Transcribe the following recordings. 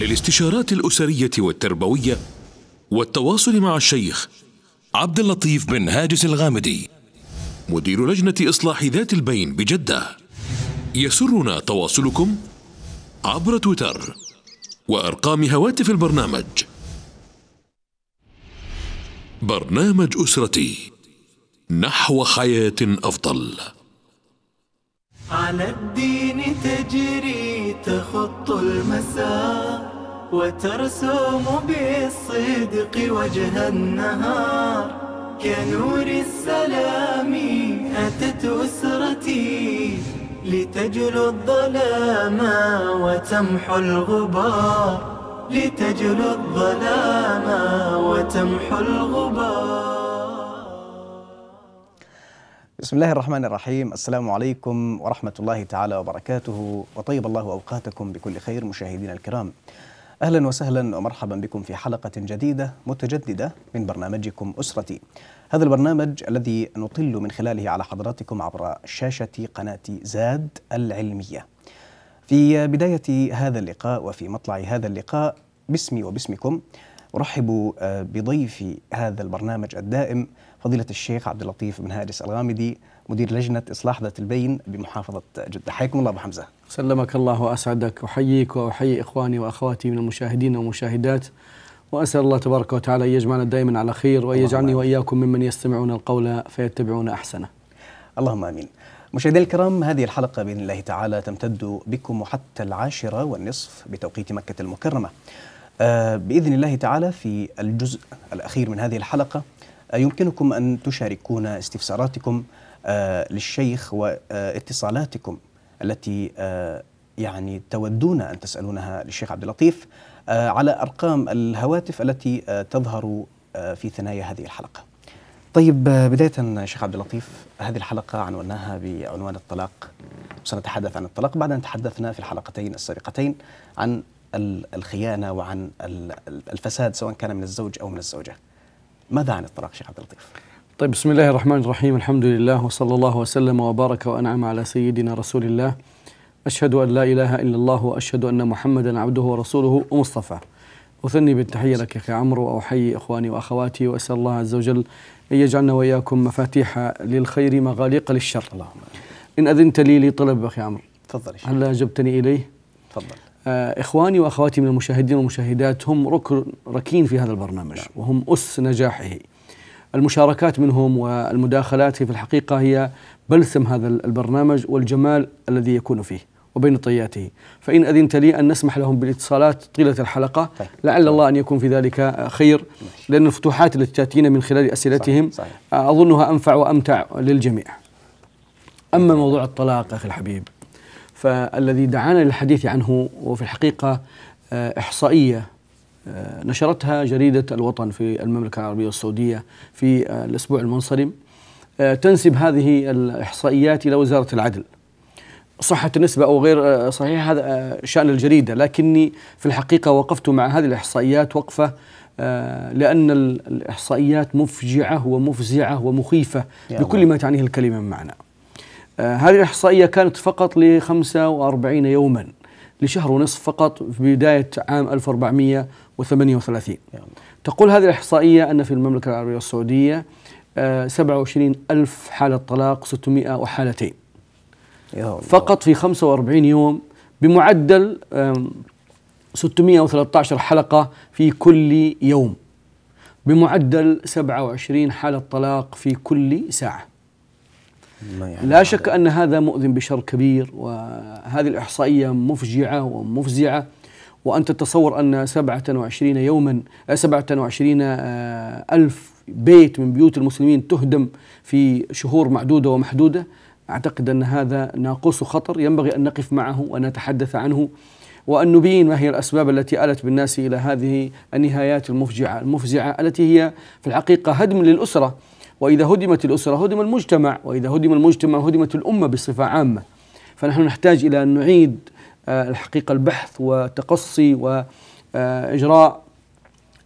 للاستشارات الأسرية والتربوية والتواصل مع الشيخ عبد اللطيف بن هاجس الغامدي مدير لجنة إصلاح ذات البين بجدة يسرنا تواصلكم عبر تويتر وأرقام هواتف البرنامج برنامج أسرتي نحو حياة أفضل على الدين تجري تخط المسار وترسم بالصدق وجه النهار كنور السلام أتت أسرتي لتجلو الظلام وتمحو الغبار لتجلو الظلام وتمحو الغبار بسم الله الرحمن الرحيم السلام عليكم ورحمة الله تعالى وبركاته وطيب الله أوقاتكم بكل خير مشاهدينا الكرام أهلا وسهلا ومرحبا بكم في حلقة جديدة متجددة من برنامجكم أسرتي هذا البرنامج الذي نطل من خلاله على حضراتكم عبر شاشة قناة زاد العلمية في بداية هذا اللقاء وفي مطلع هذا اللقاء باسمي وباسمكم أرحب آه، بضيفي هذا البرنامج الدائم فضيلة الشيخ عبد اللطيف بن هارس الغامدي مدير لجنة إصلاح ذات البين بمحافظة جدة حياكم الله أبو حمزة سلمك الله وأسعدك أحييك وأحيي إخواني وأخواتي من المشاهدين والمشاهدات وأسأل الله تبارك وتعالى أن يجمعنا دائما على خير وأن يجعلني وإياكم ممن يستمعون القول فيتبعون أحسنه اللهم آمين مشاهدينا الكرام هذه الحلقة بإذن الله تعالى تمتد بكم حتى العاشرة والنصف بتوقيت مكة المكرمة آه، بإذن الله تعالى في الجزء الأخير من هذه الحلقة آه، يمكنكم أن تشاركونا استفساراتكم آه، للشيخ واتصالاتكم التي آه، يعني تودون ان تسالونها للشيخ عبد اللطيف آه، على ارقام الهواتف التي تظهر في ثنايا هذه الحلقه. طيب بدايه شيخ عبد اللطيف هذه الحلقه عنوناها بعنوان الطلاق سنتحدث عن الطلاق بعد ان تحدثنا في الحلقتين السابقتين عن الخيانه وعن الفساد سواء كان من الزوج او من الزوجه. ماذا عن الطلاق شيخ عبد اللطيف؟ طيب بسم الله الرحمن الرحيم الحمد لله وصلى الله وسلم وبارك وانعم على سيدنا رسول الله اشهد ان لا اله الا الله واشهد ان محمدا عبده ورسوله ومصطفى أثني بالتحية لك أخي عمرو وأحيي إخواني وأخواتي وأسأل الله عز وجل أن يجعلنا وإياكم مفاتيح للخير مغاليق للشر اللهم إن أذنت لي لي طلب أخي عمرو تفضل هل أجبتني إليه؟ تفضل آه إخواني وأخواتي من المشاهدين والمشاهدات هم ركن ركين في هذا البرنامج نعم. وهم أس نجاحه المشاركات منهم والمداخلات في الحقيقة هي بلسم هذا البرنامج والجمال الذي يكون فيه وبين طياته فإن أذنت لي أن نسمح لهم بالاتصالات طيلة الحلقة طيب. طيب. لعل الله أن يكون في ذلك خير ماشي. لأن الفتوحات التي تأتينا من خلال أسئلتهم صحيح. صحيح. أظنها أنفع وأمتع للجميع أما موضوع الطلاق أخي الحبيب فالذي دعانا للحديث عنه وفي الحقيقة إحصائية آه، نشرتها جريدة الوطن في المملكة العربية السعودية في آه، الأسبوع المنصرم آه، تنسب هذه الإحصائيات إلى وزارة العدل صحة النسبة أو غير صحيح هذا شأن الجريدة لكني في الحقيقة وقفت مع هذه الإحصائيات وقفة لأن الإحصائيات مفجعة ومفزعة ومخيفة بكل ما تعنيه الكلمة من معنى هذه الإحصائية كانت فقط ل 45 يوما لشهر ونصف فقط في بداية عام 1400 1938 تقول هذه الإحصائية أن في المملكة العربية السعودية 27 آه، ألف حالة طلاق 600 وحالتين فقط في 45 يوم بمعدل 613 حلقة في كل يوم بمعدل 27 حالة طلاق في كل ساعة يعني لا شك أن هذا مؤذن بشر كبير وهذه الإحصائية مفجعة ومفزعة وأن تتصور أن 27 يوما 27 آه، آه، ألف بيت من بيوت المسلمين تهدم في شهور معدودة ومحدودة أعتقد أن هذا ناقص خطر ينبغي أن نقف معه وأن نتحدث عنه وأن نبين ما هي الأسباب التي آلت بالناس إلى هذه النهايات المفجعة المفزعة التي هي في الحقيقة هدم للأسرة وإذا هدمت الأسرة هدم المجتمع وإذا هدم المجتمع هدمت الأمة بصفة عامة فنحن نحتاج إلى أن نعيد آه، الحقيقة البحث وتقصي وإجراء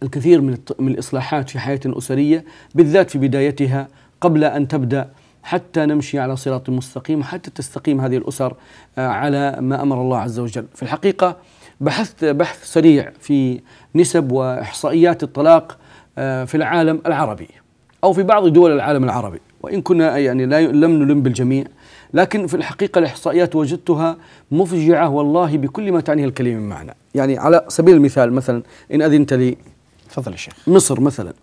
الكثير من الإصلاحات في حياة أسرية بالذات في بدايتها قبل أن تبدأ حتى نمشي على صراط مستقيم حتى تستقيم هذه الأسر آه، على ما أمر الله عز وجل في الحقيقة بحثت بحث سريع في نسب وإحصائيات الطلاق آه، في العالم العربي أو في بعض دول العالم العربي وإن كنا يعني لا لم نلم بالجميع لكن في الحقيقة الإحصائيات وجدتها مفجعة والله بكل ما تعنيه الكلمة من معنى يعني على سبيل المثال مثلا إن أذنت لي تفضل يا شيخ مصر مثلا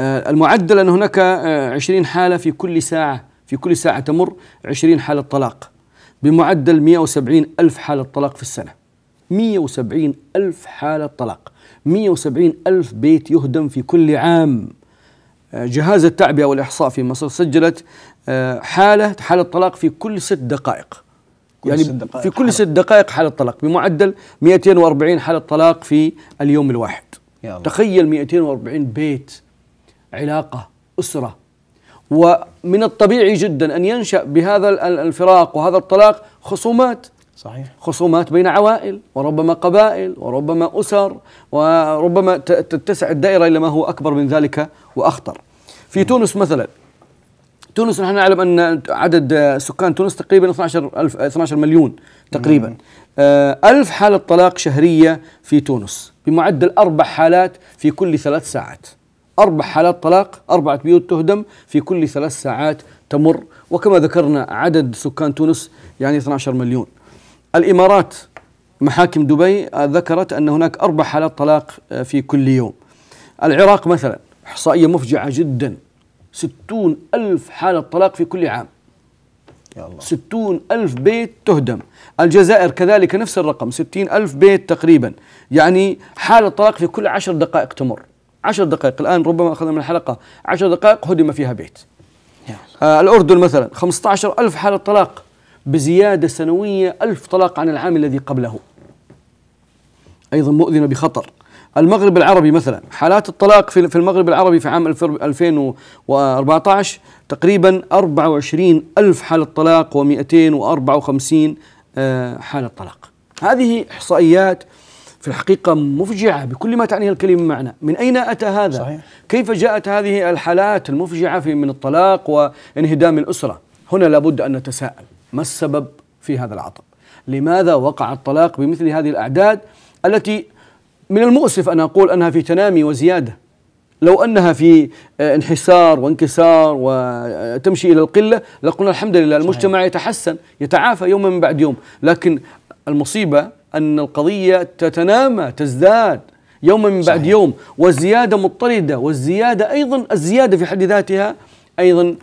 آه، المعدل أن هناك 20 آه، حالة في كل ساعة في كل ساعة تمر 20 حالة طلاق بمعدل 170 ألف حالة طلاق في السنة 170 ألف حالة طلاق 170 ألف بيت يهدم في كل عام جهاز التعبئة والإحصاء في مصر سجلت آه، حالة حالة طلاق في كل ست دقائق كل يعني ست دقائق في كل ست دقائق حالة طلاق بمعدل 240 حالة طلاق في اليوم الواحد يا الله. تخيل 240 بيت علاقة أسرة ومن الطبيعي جدا أن ينشأ بهذا الفراق وهذا الطلاق خصومات صحيح خصومات بين عوائل وربما قبائل وربما أسر وربما تتسع الدائرة إلى ما هو أكبر من ذلك وأخطر في تونس مثلا تونس نحن نعلم أن عدد سكان تونس تقريبا 12 ألف 12 مليون تقريبا آه، ألف حالة طلاق شهرية في تونس بمعدل أربع حالات في كل ثلاث ساعات أربع حالات طلاق أربعة بيوت تهدم في كل ثلاث ساعات تمر وكما ذكرنا عدد سكان تونس يعني 12 مليون الإمارات محاكم دبي آه، ذكرت أن هناك أربع حالات طلاق آه، في كل يوم العراق مثلا إحصائية مفجعة جدا ستون ألف حالة طلاق في كل عام يا الله. ستون ألف بيت تهدم الجزائر كذلك نفس الرقم ستين ألف بيت تقريبا يعني حالة طلاق في كل عشر دقائق تمر عشر دقائق الآن ربما أخذنا من الحلقة عشر دقائق هدم فيها بيت آه الأردن مثلا عشر ألف حالة طلاق بزيادة سنوية ألف طلاق عن العام الذي قبله أيضا مؤذنة بخطر المغرب العربي مثلا حالات الطلاق في المغرب العربي في عام 2014 تقريبا 24 ألف حالة طلاق و254 آه، حالة طلاق هذه إحصائيات في الحقيقة مفجعة بكل ما تعنيه الكلمة معنى من أين أتى هذا؟ صحيح. كيف جاءت هذه الحالات المفجعة في من الطلاق وانهدام الأسرة؟ هنا لابد أن نتساءل ما السبب في هذا العطب لماذا وقع الطلاق بمثل هذه الأعداد التي من المؤسف أن أقول أنها في تنامي وزيادة لو أنها في آه، انحسار وانكسار وتمشي إلى القلة لقلنا الحمد لله المجتمع يتحسن يتعافى يوما من بعد يوم لكن المصيبة أن القضية تتنامى تزداد يوما من بعد صحيح. يوم والزيادة مضطردة والزيادة أيضا الزيادة في حد ذاتها أيضا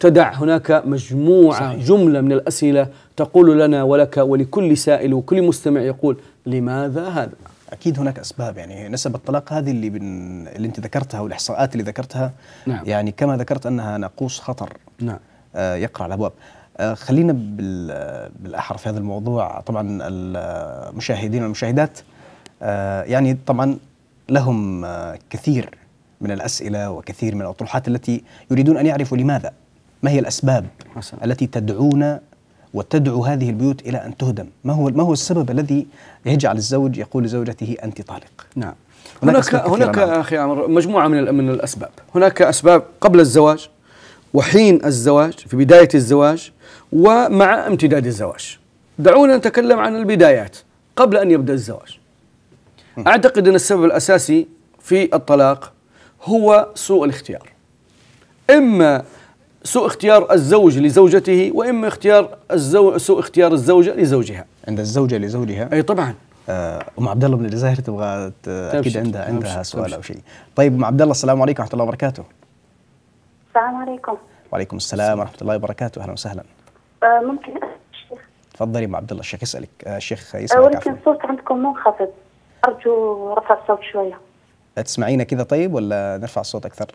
تدع هناك مجموعة صحيح. جملة من الأسئلة تقول لنا ولك ولكل سائل وكل مستمع يقول لماذا هذا اكيد هناك اسباب يعني نسب الطلاق هذه اللي بن... اللي انت ذكرتها والاحصاءات اللي ذكرتها نعم. يعني كما ذكرت انها ناقوس خطر نعم آه يقرع الابواب آه خلينا بال... بالاحرى في هذا الموضوع طبعا المشاهدين والمشاهدات آه يعني طبعا لهم آه كثير من الاسئله وكثير من الاطروحات التي يريدون ان يعرفوا لماذا ما هي الأسباب حسن. التي تدعونا وتدعو هذه البيوت إلى أن تهدم ما هو ما هو السبب الذي يجعل الزوج يقول لزوجته أنت طالق نعم هناك هناك نعم. أخي عمر مجموعة من من الأسباب هناك أسباب قبل الزواج وحين الزواج في بداية الزواج ومع امتداد الزواج دعونا نتكلم عن البدايات قبل أن يبدأ الزواج أعتقد أن السبب الأساسي في الطلاق هو سوء الاختيار إما سوء اختيار الزوج لزوجته واما اختيار الزو... سوء اختيار الزوجه لزوجها عند الزوجه لزوجها اي طبعا آه، ام عبد الله من الجزائر تبغى اكيد عندها عندها سؤال او شيء طيب ام عبد الله السلام عليكم ورحمه الله وبركاته السلام عليكم وعليكم السلام ورحمه الله وبركاته اهلا وسهلا أه ممكن تفضلي ام عبد الله الشيخ يسالك آه، الشيخ يسالك آه، ولكن الصوت عندكم منخفض ارجو رفع الصوت شويه تسمعينا كذا طيب ولا نرفع الصوت اكثر؟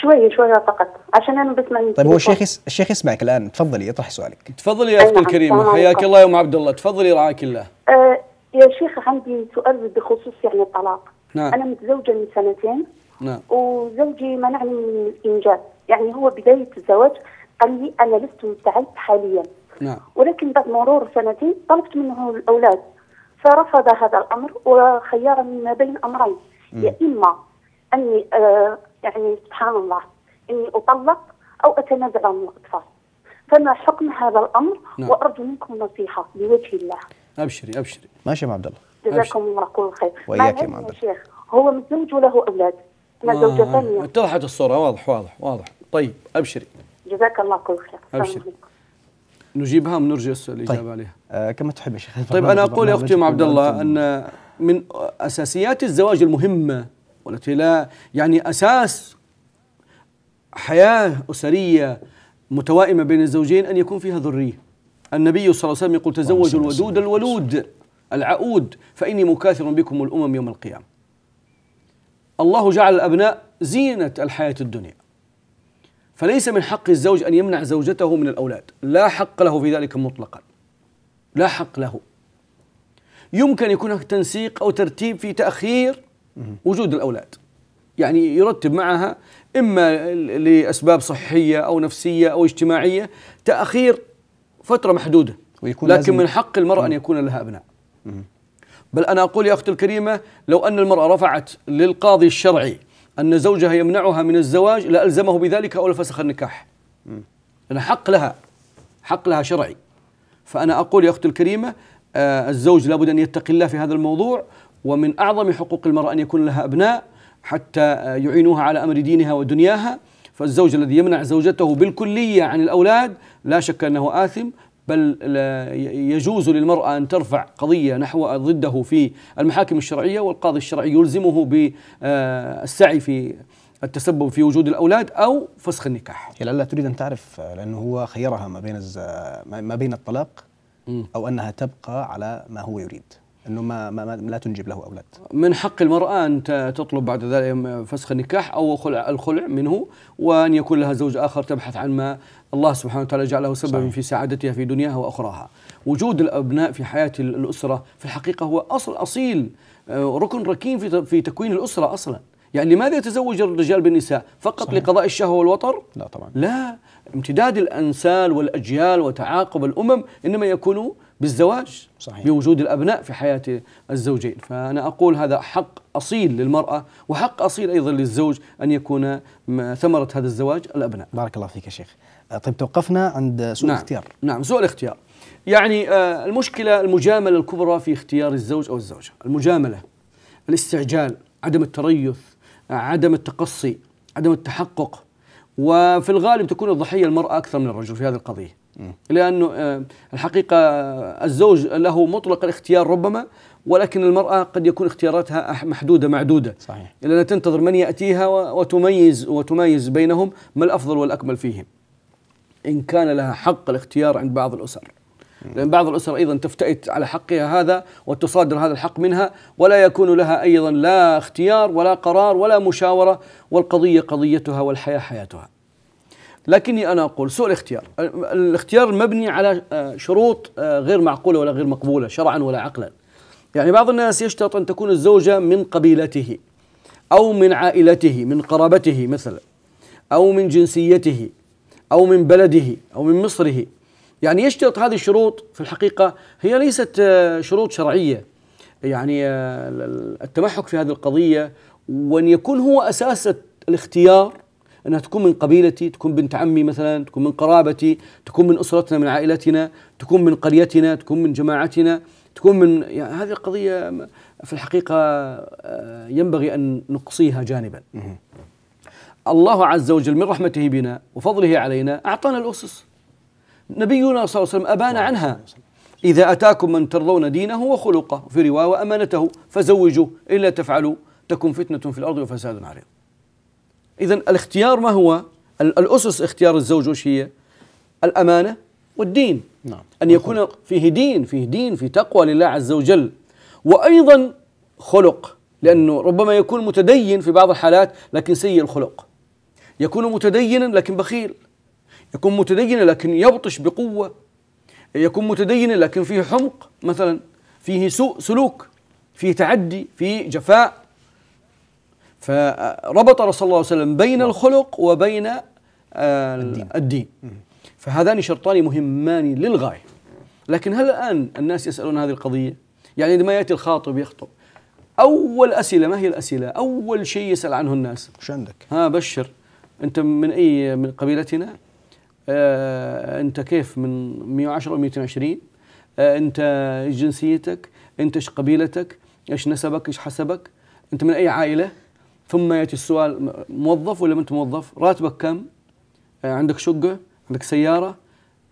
شوية شوية فقط عشان أنا بسمع طيب هو الشيخ الشيخ يسمعك الآن تفضلي اطرح سؤالك تفضلي يا أختي الكريمة نعم، حياك الله يا أم عبد الله تفضلي رعاك الله أه يا شيخ عندي سؤال بخصوص يعني الطلاق نعم أنا متزوجة من سنتين نعم وزوجي منعني من الإنجاب يعني هو بداية الزواج قال لي أنا لست مستعد حاليا نعم ولكن بعد مرور سنتين طلبت منه الأولاد فرفض هذا الأمر وخيرني ما بين أمرين يا إما أني آه، يعني سبحان الله اني اطلق او اتنازل عن الاطفال فما حكم هذا الامر نعم. وارجو منكم نصيحه بوجه الله ابشري ابشري ماشي يا عبد الله جزاكم الله كل خير وياك يا عبد الله هو متزوج وله اولاد ما آه زوجة ثانية اتضحت الصورة واضح واضح واضح طيب ابشري جزاك الله كل خير ابشري نجيبها من طيب. الاجابه طيب. عليها آه كما تحب يا شيخ طيب انا اقول يا اختي ام عبد الله ان من اساسيات الزواج المهمه والتي لا يعني أساس حياة أسرية متوائمة بين الزوجين أن يكون فيها ذرية النبي صلى الله عليه وسلم يقول تزوجوا الودود الولود العؤود فإني مكاثر بكم الأمم يوم القيامة الله جعل الأبناء زينة الحياة الدنيا فليس من حق الزوج أن يمنع زوجته من الأولاد لا حق له في ذلك مطلقا لا حق له يمكن يكون هناك تنسيق أو ترتيب في تأخير وجود الاولاد يعني يرتب معها اما لاسباب صحيه او نفسيه او اجتماعيه تاخير فتره محدوده ويكون لكن من حق المراه ان يكون لها ابناء بل انا اقول يا اختي الكريمه لو ان المراه رفعت للقاضي الشرعي ان زوجها يمنعها من الزواج لالزمه بذلك او لفسخ النكاح لان حق لها حق لها شرعي فانا اقول يا اختي الكريمه آه الزوج لابد ان يتقي الله في هذا الموضوع ومن أعظم حقوق المرأة أن يكون لها أبناء حتى يعينوها على أمر دينها ودنياها فالزوج الذي يمنع زوجته بالكلية عن الأولاد لا شك أنه آثم بل يجوز للمرأة أن ترفع قضية نحو ضده في المحاكم الشرعية والقاضي الشرعي يلزمه بالسعي في التسبب في وجود الاولاد او فسخ النكاح. هي لا تريد ان تعرف لانه هو خيرها ما بين ما بين الطلاق او انها تبقى على ما هو يريد. انه ما, ما, لا تنجب له اولاد من حق المراه ان تطلب بعد ذلك فسخ النكاح او خلع الخلع منه وان يكون لها زوج اخر تبحث عن ما الله سبحانه وتعالى جعله سببا في سعادتها في دنياها واخراها وجود الابناء في حياه الاسره في الحقيقه هو اصل اصيل آه، ركن ركين في في تكوين الاسره اصلا يعني لماذا يتزوج الرجال بالنساء فقط صحيح. لقضاء الشهوه والوطر لا طبعا لا امتداد الانسال والاجيال وتعاقب الامم انما يكون بالزواج صحيح. بوجود الأبناء في حياة الزوجين فأنا أقول هذا حق أصيل للمرأة وحق أصيل أيضا للزوج أن يكون ثمرة هذا الزواج الأبناء بارك الله فيك يا شيخ آه، طيب توقفنا عند سوء نعم. الاختيار نعم سوء الاختيار يعني آه، المشكلة المجاملة الكبرى في اختيار الزوج أو الزوجة المجاملة الاستعجال عدم التريث عدم التقصي عدم التحقق وفي الغالب تكون الضحية المرأة أكثر من الرجل في هذه القضية لأنه آه، الحقيقة الزوج له مطلق الاختيار ربما ولكن المرأة قد يكون اختياراتها محدودة معدودة صحيح لأنها تنتظر من يأتيها وتميز وتميز بينهم ما الأفضل والأكمل فيهم إن كان لها حق الاختيار عند بعض الأسر لأن بعض الأسر أيضا تفتئت على حقها هذا وتصادر هذا الحق منها ولا يكون لها أيضا لا اختيار ولا قرار ولا مشاورة والقضية قضيتها والحياة حياتها لكني أنا أقول سوء الاختيار الاختيار مبني على آه، شروط آه، غير معقولة ولا غير مقبولة شرعا ولا عقلا يعني بعض الناس يشترط أن تكون الزوجة من قبيلته أو من عائلته من قرابته مثلا أو من جنسيته أو من بلده أو من مصره يعني يشترط هذه الشروط في الحقيقة هي ليست آه، شروط شرعية يعني التمحك في هذه القضية وأن يكون هو أساس الاختيار انها تكون من قبيلتي تكون بنت عمي مثلا تكون من قرابتي تكون من اسرتنا من عائلتنا تكون من قريتنا تكون من جماعتنا تكون من يعني هذه القضيه في الحقيقه آه، ينبغي ان نقصيها جانبا الله عز وجل من رحمته بنا وفضله علينا اعطانا الاسس نبينا صلى الله عليه وسلم ابان عنها إذا أتاكم من ترضون دينه وخلقه في رواه وأمانته فزوجوه إلا تفعلوا تكن فتنة في الأرض وفساد عريض إذا الاختيار ما هو؟ الأسس اختيار الزوج وش هي؟ الأمانة والدين نعم. أن يكون فيه دين فيه دين في تقوى لله عز وجل وأيضا خلق لأنه ربما يكون متدين في بعض الحالات لكن سيء الخلق يكون متدينا لكن بخيل يكون متدينا لكن يبطش بقوة يكون متدينا لكن فيه حمق مثلا فيه سوء سلوك فيه تعدي فيه جفاء فربط رسول الله صلى الله عليه وسلم بين نعم. الخلق وبين آه، الدين, الدين. فهذان شرطان مهمان للغاية لكن هل الآن الناس يسألون هذه القضية يعني عندما يأتي الخاطب يخطب أول أسئلة ما هي الأسئلة أول شيء يسأل عنه الناس وش عندك ها بشر أنت من أي من قبيلتنا آه أنت كيف من 110 و 220 آه أنت إيش جنسيتك أنت إيش قبيلتك إيش نسبك إيش حسبك أنت من أي عائلة ثم ياتي السؤال موظف ولا انت موظف؟ راتبك كم؟ آه، عندك شقه؟ عندك سياره؟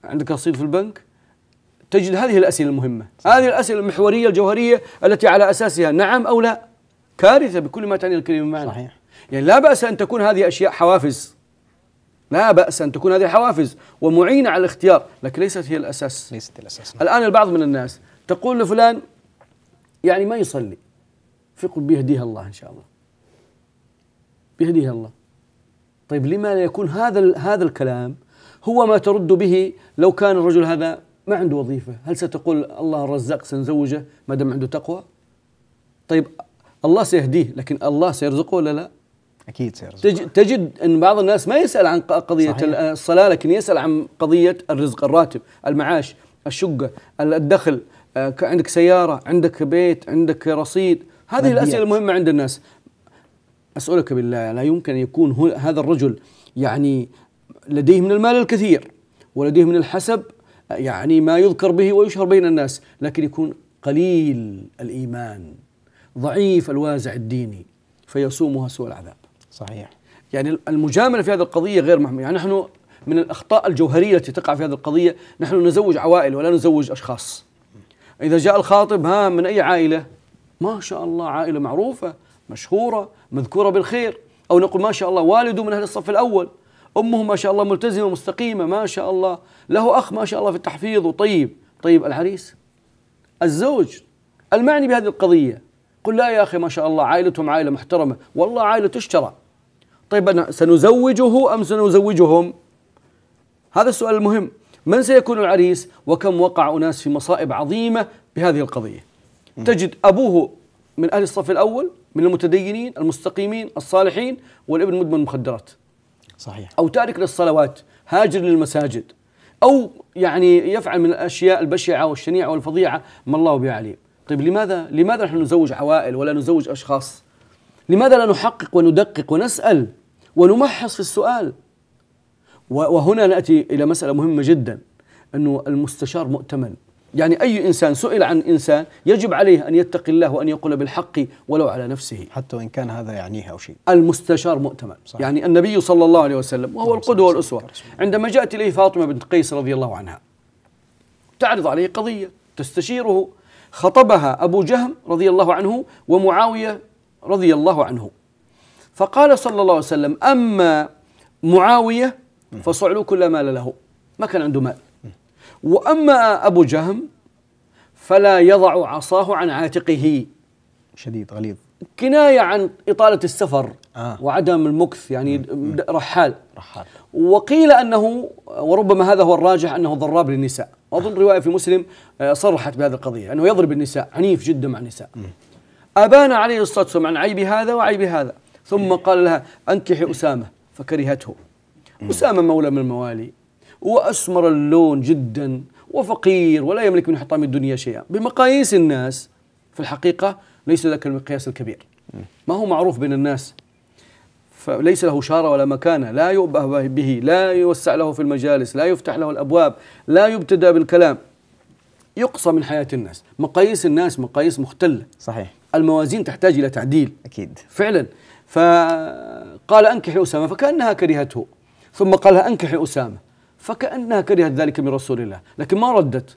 عندك رصيد في البنك؟ تجد هذه الاسئله المهمه، هذه الاسئله المحوريه الجوهريه التي على اساسها نعم او لا كارثه بكل ما تعني الكلمه معنى صحيح يعني لا باس ان تكون هذه اشياء حوافز لا باس ان تكون هذه حوافز ومعينه على الاختيار، لكن ليست هي الاساس ليست الاساس نعم. الان البعض من الناس تقول لفلان يعني ما يصلي فيقول بيهديها الله ان شاء الله بيهديها الله طيب لما لا يكون هذا هذا الكلام هو ما ترد به لو كان الرجل هذا ما عنده وظيفه هل ستقول الله الرزاق سنزوجه ما دام عنده تقوى طيب الله سيهديه لكن الله سيرزقه ولا لا اكيد سيرزقه تجد, تجد ان بعض الناس ما يسال عن قضيه صحيح. الصلاه لكن يسال عن قضيه الرزق الراتب المعاش الشقه الدخل آه، عندك سياره عندك بيت عندك رصيد هذه الاسئله المهمه عند الناس أسألك بالله لا يمكن أن يكون هذا الرجل يعني لديه من المال الكثير ولديه من الحسب يعني ما يذكر به ويشهر بين الناس لكن يكون قليل الإيمان ضعيف الوازع الديني فيصومها سوء العذاب صحيح يعني المجامله في هذه القضيه غير محمود يعني نحن من الاخطاء الجوهريه التي تقع في هذه القضيه نحن نزوج عوائل ولا نزوج اشخاص اذا جاء الخاطب ها من اي عائله ما شاء الله عائله معروفه مشهورة مذكورة بالخير أو نقول ما شاء الله والده من أهل الصف الأول أمه ما شاء الله ملتزمة مستقيمة ما شاء الله له أخ ما شاء الله في التحفيظ وطيب طيب العريس الزوج المعني بهذه القضية قل لا يا أخي ما شاء الله عائلتهم عائلة محترمة والله عائلة تشترى طيب أنا سنزوجه أم سنزوجهم هذا السؤال المهم من سيكون العريس وكم وقع أناس في مصائب عظيمة بهذه القضية تجد أبوه من أهل الصف الأول من المتدينين المستقيمين الصالحين والابن مدمن مخدرات صحيح أو تارك للصلوات هاجر للمساجد أو يعني يفعل من الأشياء البشعة والشنيعة والفظيعة ما الله به عليم طيب لماذا لماذا نحن نزوج عوائل ولا نزوج أشخاص لماذا لا نحقق وندقق ونسأل ونمحص في السؤال وهنا نأتي إلى مسألة مهمة جدا أنه المستشار مؤتمن يعني أي إنسان سئل عن إنسان يجب عليه أن يتقي الله وأن يقول بالحق ولو على نفسه حتى وإن كان هذا يعنيه أو شيء المستشار مؤتمن صحيح. يعني النبي صلى الله عليه وسلم وهو القدوة والأسوة عندما جاءت إليه فاطمة بنت قيس رضي الله عنها تعرض عليه قضية تستشيره خطبها أبو جهم رضي الله عنه ومعاوية رضي الله عنه فقال صلى الله عليه وسلم أما معاوية فصعلوا كل مال له ما كان عنده مال وأما أبو جهم فلا يضع عصاه عن عاتقه شديد غليظ كناية عن إطالة السفر آه. وعدم المكث يعني مم. رحال رحال وقيل أنه وربما هذا هو الراجح أنه ضراب للنساء أظن آه. رواية في مسلم آه، صرحت بهذه القضية أنه يضرب النساء عنيف جدا مع النساء أبان عليه الصلاة والسلام عن عيب هذا وعيب هذا ثم قال لها أنكح أسامة فكرهته مم. أسامة مولى من الموالي وأسمر اللون جدا وفقير ولا يملك من حطام الدنيا شيئا بمقاييس الناس في الحقيقة ليس ذاك المقياس الكبير ما هو معروف بين الناس فليس له شارة ولا مكانة لا يؤبه به لا يوسع له في المجالس لا يفتح له الأبواب لا يبتدى بالكلام يقصى من حياة الناس مقاييس الناس مقاييس مختلة صحيح الموازين تحتاج إلى تعديل أكيد فعلا فقال أنكح أسامة فكأنها كرهته ثم قالها أنكح أسامة فكأنها كرهت ذلك من رسول الله لكن ما ردت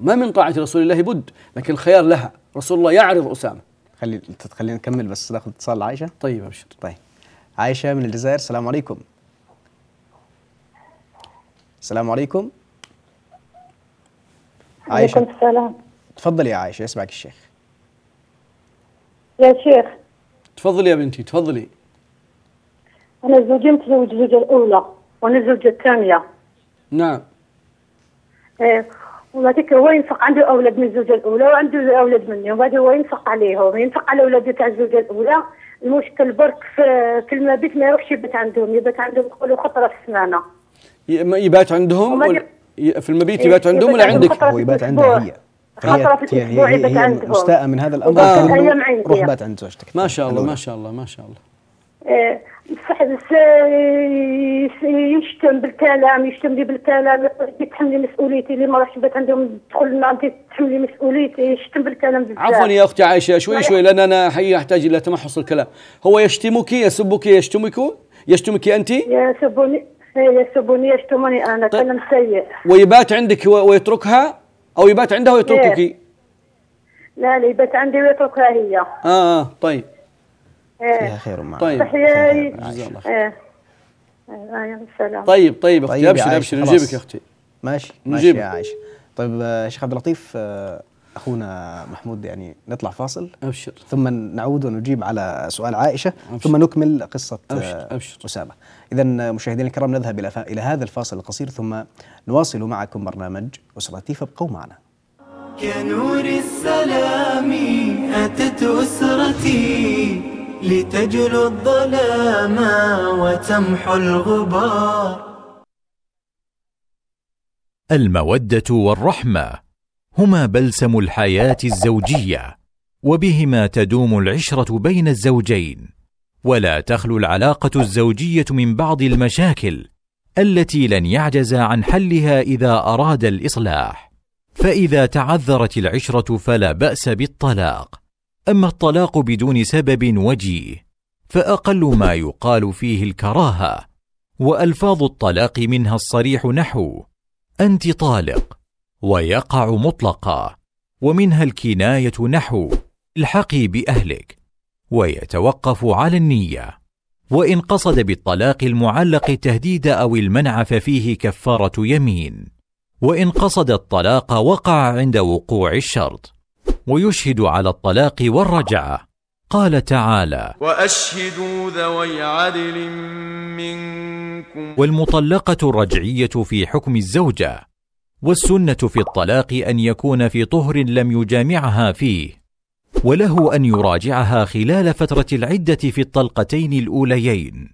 ما من طاعة رسول الله بد لكن الخيار لها رسول الله يعرض أسامة خلي تخلينا نكمل بس ناخذ اتصال عائشة طيب أبشر طيب عائشة من الجزائر السلام عليكم السلام عليكم عائشة السلام تفضلي يا عائشة يسمعك الشيخ يا شيخ تفضلي يا بنتي تفضلي أنا زوجي متزوج الزوجة الأولى وأنا الزوجة الثانية نعم ايه والله هو ينفق عنده اولاد من الزوجه الاولى وعنده اولاد مني وبعد هو ينفق عليهم ينفق على اولاد تاع الزوجه الاولى المشكل برك في, ما المبيت ما يروحش يبات عندهم يبات عندهم يقولوا خطره في السمانه يبات عندهم ولا في المبيت إيه، يبات عندهم ولا عندك؟ هو يبات عندها هي خطرة يعني هي هي, هي, هي مستاءة من هذا الامر آه. روح بات عند زوجتك ما شاء الله ما شاء الله ما شاء الله صعب يشتم بالكلام يشتم لي بالكلام يتحمل مسؤوليتي اللي ما راحش بات عندهم تدخل انت تحمل مسؤوليتي يشتم بالكلام بزاف عفوا يا اختي عائشه شوي شوي لان انا حي احتاج الى تمحص الكلام هو يشتمك يسبك يشتمك يشتمك انت يسبني يسبني يشتمني انا طيب. كلام سيء ويبات عندك ويتركها او يبات عندها ويتركك لا لا يبات عندي ويتركها هي اه, آه طيب فيها طيب، خير ومعافى طيب تحياي الله طيب طيب اختي طيب ابشر ابشر نجيبك يا اختي ماشي ماشي يا عايشه طيب آه، شيخ عبد اللطيف آه، اخونا محمود يعني نطلع فاصل ابشر ثم نعود ونجيب على سؤال عائشه أبشر. ثم نكمل قصه آه، أبشر. أبشر. اسامه اذا مشاهدينا الكرام نذهب الى الى هذا الفاصل القصير ثم نواصل معكم برنامج اسرتي فابقوا معنا كنور السلام اتت اسرتي لتجلو الظلام وتمحو الغبار المودة والرحمة هما بلسم الحياة الزوجية وبهما تدوم العشرة بين الزوجين ولا تخلو العلاقة الزوجية من بعض المشاكل التي لن يعجز عن حلها إذا أراد الإصلاح فإذا تعذرت العشرة فلا بأس بالطلاق اما الطلاق بدون سبب وجيه فاقل ما يقال فيه الكراهه والفاظ الطلاق منها الصريح نحو انت طالق ويقع مطلقا ومنها الكنايه نحو الحقي باهلك ويتوقف على النيه وان قصد بالطلاق المعلق التهديد او المنع ففيه كفاره يمين وان قصد الطلاق وقع عند وقوع الشرط ويشهد على الطلاق والرجعه قال تعالى واشهدوا ذوي عدل منكم والمطلقه الرجعيه في حكم الزوجه والسنه في الطلاق ان يكون في طهر لم يجامعها فيه وله ان يراجعها خلال فتره العده في الطلقتين الاوليين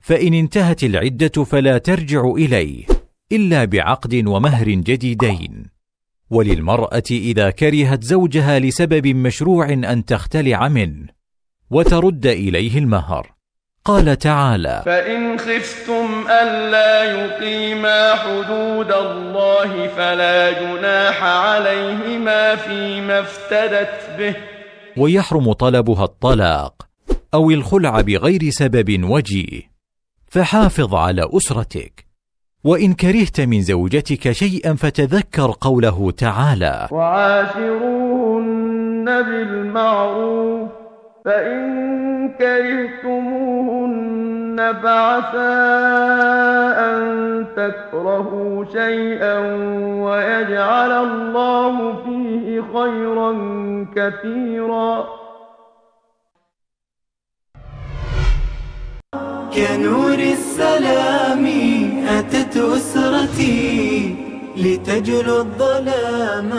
فان انتهت العده فلا ترجع اليه الا بعقد ومهر جديدين وللمراه اذا كرهت زوجها لسبب مشروع ان تختلع منه وترد اليه المهر قال تعالى فان خفتم الا يقيما حدود الله فلا جناح عليهما فيما افتدت به ويحرم طلبها الطلاق او الخلع بغير سبب وجيه فحافظ على اسرتك وان كرهت من زوجتك شيئا فتذكر قوله تعالى وعاشروهن بالمعروف فان كرهتموهن فعسى ان تكرهوا شيئا ويجعل الله فيه خيرا كثيرا كنور السلام أتت أسرتي لتجلو الظلام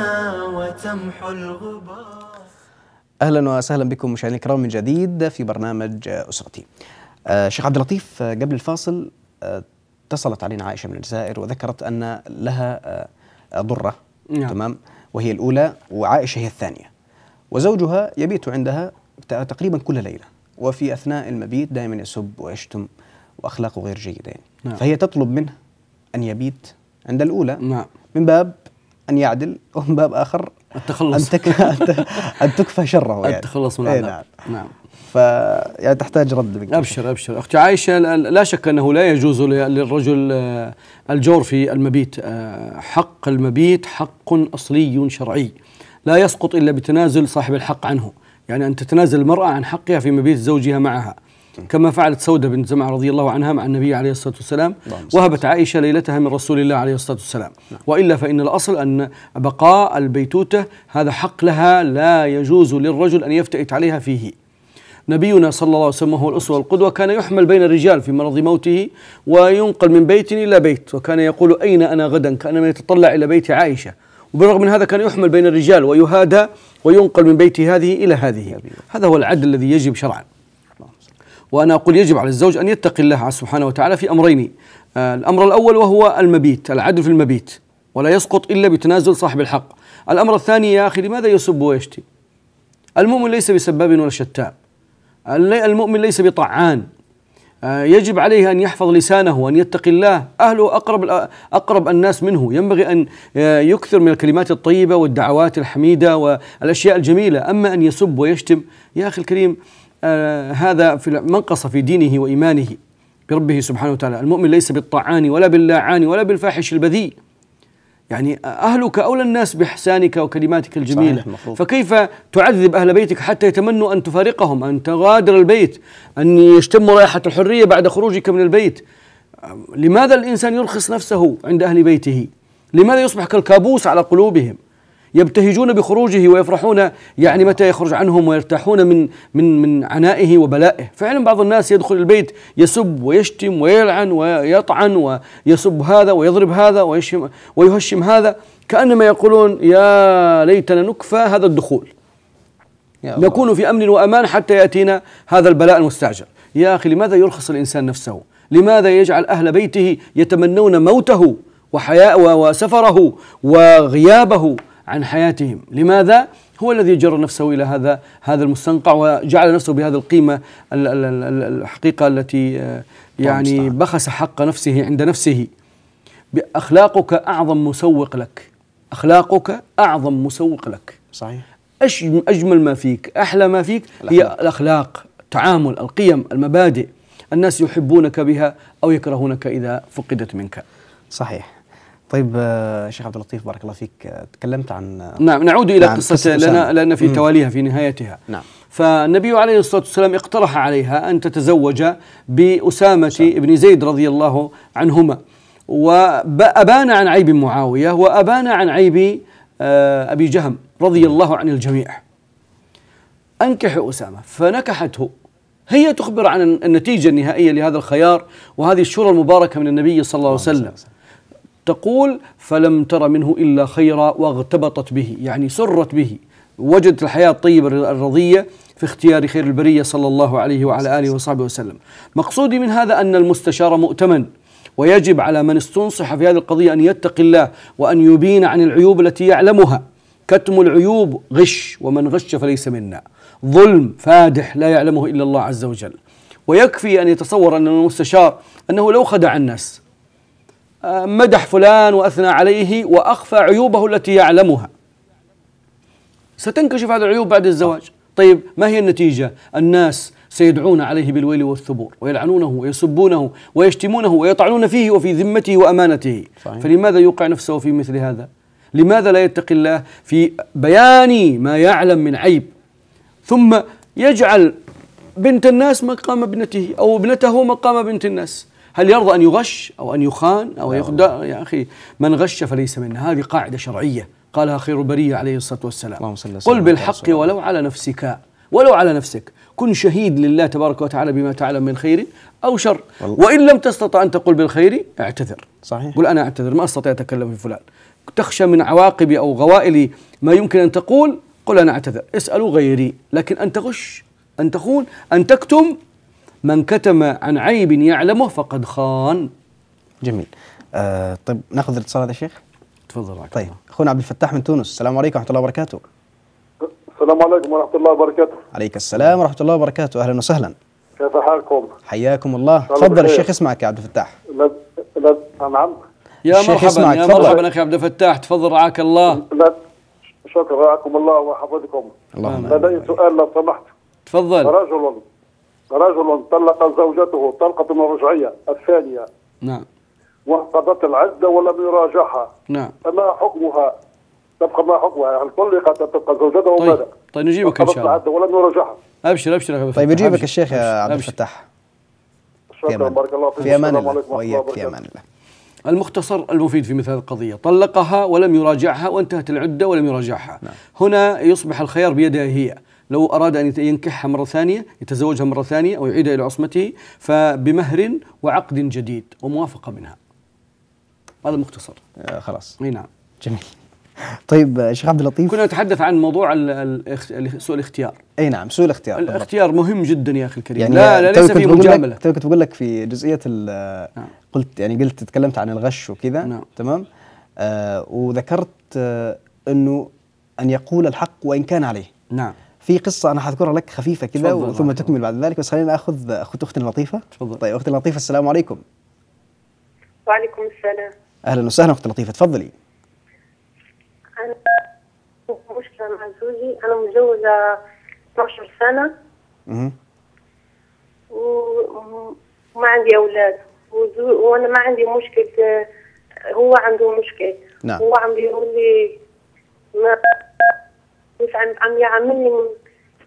وتمحو الغبار أهلا وسهلا بكم مشاهدينا الكرام من جديد في برنامج أسرتي آه، شيخ عبد اللطيف آه، قبل الفاصل آه، اتصلت علينا عائشة من الجزائر وذكرت أن لها ضرة نعم. تمام وهي الأولى وعائشة هي الثانية وزوجها يبيت عندها تقريبا كل ليلة وفي اثناء المبيت دائما يسب ويشتم واخلاقه غير جيده يعني. نعم. فهي تطلب منه ان يبيت عند الاولى نعم. من باب ان يعدل ومن باب اخر التخلص ان, تك... أن تكفى شره يعني التخلص من إيه، العذاب نعم, نعم. ف يعني تحتاج رد منك ابشر ابشر اختي عائشه لا شك انه لا يجوز للرجل آه، الجور في المبيت آه، حق المبيت حق اصلي شرعي لا يسقط الا بتنازل صاحب الحق عنه يعني أن تتنازل المرأة عن حقها في مبيت زوجها معها كما فعلت سودة بنت زمعة رضي الله عنها مع النبي عليه الصلاة والسلام وهبت عائشة ليلتها من رسول الله عليه الصلاة والسلام وإلا فإن الأصل أن بقاء البيتوتة هذا حق لها لا يجوز للرجل أن يفتئت عليها فيه نبينا صلى الله عليه وسلم هو الأسوة القدوة كان يحمل بين الرجال في مرض موته وينقل من بيت إلى بيت وكان يقول أين أنا غدا كأنما يتطلع إلى بيت عائشة وبالرغم من هذا كان يحمل بين الرجال ويهادى وينقل من بيت هذه إلى هذه هذا هو العدل الذي يجب شرعا وأنا أقول يجب على الزوج أن يتقي الله سبحانه وتعالى في أمرين آه، الأمر الأول وهو المبيت العدل في المبيت ولا يسقط إلا بتنازل صاحب الحق الأمر الثاني يا أخي لماذا يسب ويشتي المؤمن ليس بسباب ولا شتاء المؤمن ليس بطعان آه، يجب عليه أن يحفظ لسانه وأن يتقي الله أهله أقرب, أقرب الناس منه ينبغي أن آه، يكثر من الكلمات الطيبة والدعوات الحميدة والأشياء الجميلة أما أن يسب ويشتم يا أخي الكريم آه، هذا في منقص في دينه وإيمانه بربه سبحانه وتعالى المؤمن ليس بالطعان ولا باللاعان ولا بالفاحش البذيء يعني أهلك أولى الناس بإحسانك وكلماتك الجميلة صحيح فكيف تعذب أهل بيتك حتى يتمنوا أن تفارقهم أن تغادر البيت أن يشتموا رائحة الحرية بعد خروجك من البيت لماذا الإنسان يرخص نفسه عند أهل بيته لماذا يصبح كالكابوس على قلوبهم يبتهجون بخروجه ويفرحون يعني متى يخرج عنهم ويرتاحون من من من عنائه وبلائه فعلا بعض الناس يدخل البيت يسب ويشتم ويلعن ويطعن ويسب هذا ويضرب هذا ويشم ويهشم هذا كانما يقولون يا ليتنا نكفى هذا الدخول نكون في امن وامان حتى ياتينا هذا البلاء المستعجل يا اخي لماذا يرخص الانسان نفسه لماذا يجعل اهل بيته يتمنون موته وحياء وسفره وغيابه عن حياتهم لماذا هو الذي جر نفسه الى هذا هذا المستنقع وجعل نفسه بهذه القيمه الحقيقه التي آه، يعني بخس حق نفسه عند نفسه اخلاقك اعظم مسوق لك اخلاقك اعظم مسوق لك صحيح اجمل ما فيك احلى ما فيك الأخلاق. هي الاخلاق التعامل القيم المبادئ الناس يحبونك بها او يكرهونك اذا فقدت منك صحيح طيب آه، شيخ عبد اللطيف بارك الله فيك آه، تكلمت عن آه، نعم نعود الى نعم قصه لنا لان في تواليها في نهايتها نعم فالنبي عليه الصلاه والسلام اقترح عليها ان تتزوج باسامه بن زيد رضي الله عنهما وابان عن عيب معاويه وابان عن عيب ابي جهم رضي الله عن الجميع انكح اسامه فنكحته هي تخبر عن النتيجه النهائيه لهذا الخيار وهذه الشورى المباركه من النبي صلى الله عليه وسلم تقول فلم تر منه إلا خيرا واغتبطت به يعني سرت به وجدت الحياة الطيبة الرضية في اختيار خير البرية صلى الله عليه وعلى آله وصحبه وسلم مقصودي من هذا أن المستشار مؤتمن ويجب على من استنصح في هذه القضية أن يتقي الله وأن يبين عن العيوب التي يعلمها كتم العيوب غش ومن غش فليس منا ظلم فادح لا يعلمه إلا الله عز وجل ويكفي أن يتصور أن المستشار أنه لو خدع الناس آه، مدح فلان واثنى عليه واخفى عيوبه التي يعلمها ستنكشف هذه العيوب بعد الزواج طيب ما هي النتيجه الناس سيدعون عليه بالويل والثبور ويلعنونه ويسبونه ويشتمونه ويطعنون فيه وفي ذمته وامانته صحيح. فلماذا يوقع نفسه في مثل هذا لماذا لا يتقي الله في بيان ما يعلم من عيب ثم يجعل بنت الناس مقام ابنته او ابنته مقام بنت الناس هل يرضى أن يغش أو أن يخان أو يخدع يا أخي من غش فليس منا هذه قاعدة شرعية قالها خير البرية عليه الصلاة والسلام اللهم صل قل بالحق ولو على نفسك ولو على نفسك كن شهيد لله تبارك وتعالى بما تعلم من خير أو شر وإن لم تستطع أن تقول بالخير اعتذر صحيح قل أنا أعتذر ما أستطيع أتكلم في فلان تخشى من عواقب أو غوائل ما يمكن أن تقول قل أنا أعتذر اسألوا غيري لكن أن تغش أن تخون أن تكتم من كتم عن عيب يعلمه فقد خان جميل آه طيب ناخذ الاتصال يا شيخ تفضل معك طيب اخونا عبد الفتاح من تونس السلام عليكم ورحمه الله وبركاته السلام عليكم ورحمه الله وبركاته عليك السلام ورحمه الله وبركاته اهلا وسهلا كيف حالكم حياكم الله تفضل الشيخ اسمعك يا عبد الفتاح لا نعم يا مرحبا يا مرحبا اخي عبد الفتاح تفضل رعاك الله لا شكرا رعاكم الله وحفظكم اللهم لدي سؤال لو سمحت تفضل رجل رجل طلق زوجته طلقة رجعية الثانية نعم وانقضت العدة ولم يراجعها نعم فما حكمها؟ تبقى ما حكمها هل طلقت تبقى زوجته طيب وماذا؟ طيب نجيبك ان شاء الله العدة ولم يراجعها ابشر ابشر طيب يجيبك الشيخ يا عبد الفتاح في امان بارك الله فيك في امان الله وإياك في امان الله المختصر المفيد في مثل هذه القضية طلقها ولم يراجعها وانتهت العدة ولم يراجعها نعم. هنا يصبح الخيار بيدها هي لو أراد أن ينكحها مرة ثانية يتزوجها مرة ثانية أو يعيدها إلى عصمته فبمهر وعقد جديد وموافقة منها هذا مختصر آه، خلاص اي نعم جميل طيب شيخ عبد اللطيف كنا نتحدث عن موضوع سوء الاختيار اي نعم سوء الاختيار الاختيار بالضبط. مهم جدا يا اخي الكريم يعني لا, لا ليس في مجامله تو كنت بقول لك في جزئيه نعم. قلت يعني قلت تكلمت عن الغش وكذا نعم. تمام آه وذكرت آه انه ان يقول الحق وان كان عليه نعم في قصه انا حذكرها لك خفيفه كذا ثم تكمل بعد ذلك بس خلينا اخذ اخت اختنا لطيفه تفضل طيب اختي لطيفه السلام عليكم وعليكم السلام اهلا وسهلا اختي لطيفه تفضلي انا مشكله مع زوجي انا متجوزه 12 سنه اها وما عندي اولاد وانا ما عندي مشكله هو عنده مشكله نعم هو عم بيقول لي ما مش عم عم يعاملني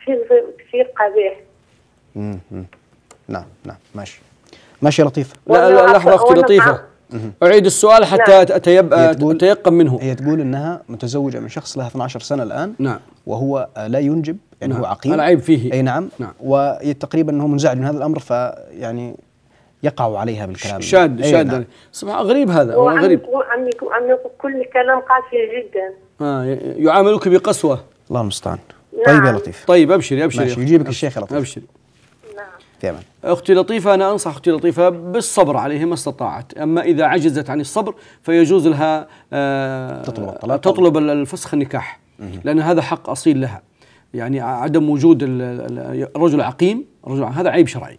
كثير كثير قبيح نعم نعم ماشي ماشي لطيفة لا لا لحظة أختي لطيفة أعيد السؤال حتى نعم. أتيب أتيقن منه هي تقول أنها متزوجة من شخص لها 12 سنة الآن نعم وهو لا ينجب يعني نعم. هو عقيم العيب فيه أي نعم, نعم. وتقريبا أنه منزعج من هذا الأمر فيعني يقع عليها بالكلام شاد أي شاد نعم. سبحان غريب هذا هو غريب عم يقول كل كلام قاسي جدا آه يعاملك بقسوة الله المستعان نعم. طيب يا لطيف طيب ابشري ابشري ماشي يجيبك الشيخ يا لطيف ابشري نعم اختي لطيفه انا انصح اختي لطيفه بالصبر عليه ما استطاعت، اما اذا عجزت عن الصبر فيجوز لها آه، تطلب الطلاق تطلب الفسخ النكاح لان هذا حق اصيل لها. يعني عدم وجود الرجل عقيم رجل هذا عيب شرعي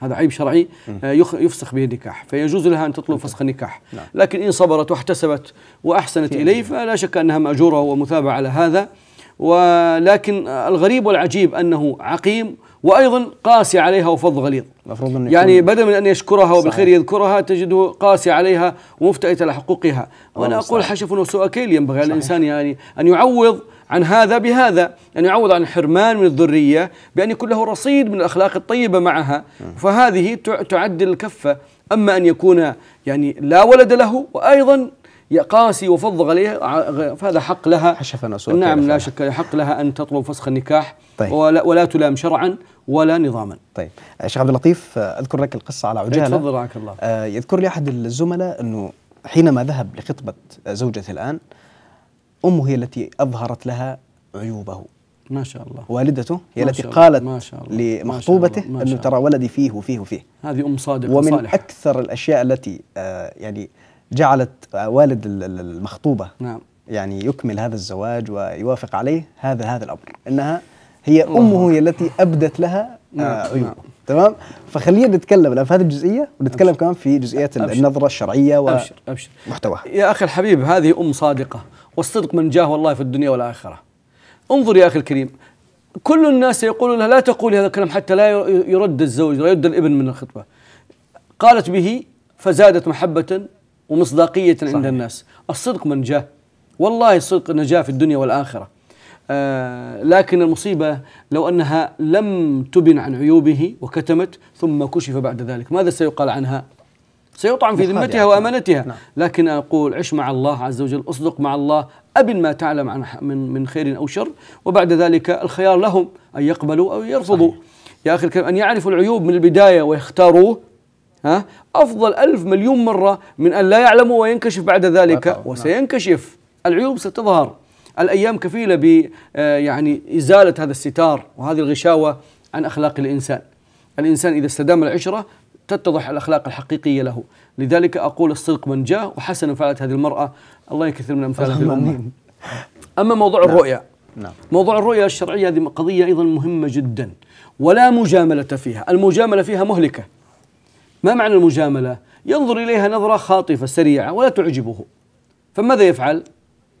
هذا عيب شرعي آه، يفسخ به النكاح فيجوز لها أن تطلب فسخ النكاح نعم. لكن إن صبرت واحتسبت وأحسنت إليه فلا شك أنها مأجورة ومثابة على هذا ولكن الغريب والعجيب انه عقيم وايضا قاسي عليها وفض غليظ المفروض انه يعني بدل من ان يشكرها وبالخير يذكرها تجده قاسي عليها ومفتئت لحقوقها وانا اقول حشف وسوء كيل ينبغي على الانسان يعني ان يعوض عن هذا بهذا أن يعوض عن حرمان من الذرية بأن يكون له رصيد من الأخلاق الطيبة معها فهذه تعدل الكفة أما أن يكون يعني لا ولد له وأيضا قاسي وفضغ عليها فهذا حق لها حشفنا سورة نعم لا شك حق لها أن تطلب فسخ النكاح طيب ولا, ولا تلام شرعا ولا نظاما طيب شيخ عبد اللطيف أذكر لك القصة على عجالة إيه، تفضل رعاك الله آه، يذكر لي أحد الزملاء أنه حينما ذهب لخطبة زوجته الآن أمه هي التي أظهرت لها عيوبه ما شاء الله والدته هي التي قالت ما شاء الله لمخطوبته ما شاء الله انه ترى ولدي فيه وفيه وفيه هذه ام صادقه ومن صالحة. اكثر الاشياء التي آه، يعني جعلت والد المخطوبه نعم يعني يكمل هذا الزواج ويوافق عليه هذا هذا الامر انها هي امه هي التي ابدت لها آه نعم،, نعم. تمام فخلينا نتكلم الان في هذه الجزئيه ونتكلم كمان في جزئيات النظره الشرعيه ومحتواها يا اخي الحبيب هذه ام صادقه والصدق من جاه والله في الدنيا والاخره انظر يا اخي الكريم كل الناس يقولون لها لا تقولي هذا الكلام حتى لا يرد الزوج ويرد الابن من الخطبه قالت به فزادت محبه ومصداقية صحيح. عند الناس الصدق منجاه والله الصدق نجاه في الدنيا والآخرة آه لكن المصيبة لو أنها لم تبن عن عيوبه وكتمت ثم كشف بعد ذلك ماذا سيقال عنها سيطعن في ذمتها وأمانتها نعم. لكن أقول عش مع الله عز وجل أصدق مع الله أبن ما تعلم عن من من خير أو شر وبعد ذلك الخيار لهم أن يقبلوا أو يرفضوا صحيح. يا أخي الكريم أن يعرفوا العيوب من البداية ويختاروه ها أفضل ألف مليون مرة من أن لا يعلموا وينكشف بعد ذلك وسينكشف العيوب ستظهر الأيام كفيلة ب آه، يعني إزالة هذا الستار وهذه الغشاوة عن أخلاق الإنسان الإنسان إذا استدام العشرة تتضح الأخلاق الحقيقية له لذلك أقول الصدق من جاء وحسن فعلت هذه المرأة الله يكثر من أمثالها في الأمة أما موضوع نعم. نعم. موضوع الرؤيا الشرعية هذه قضية أيضا مهمة جدا ولا مجاملة فيها المجاملة فيها مهلكة ما معنى المجاملة؟ ينظر إليها نظرة خاطفة سريعة ولا تعجبه فماذا يفعل؟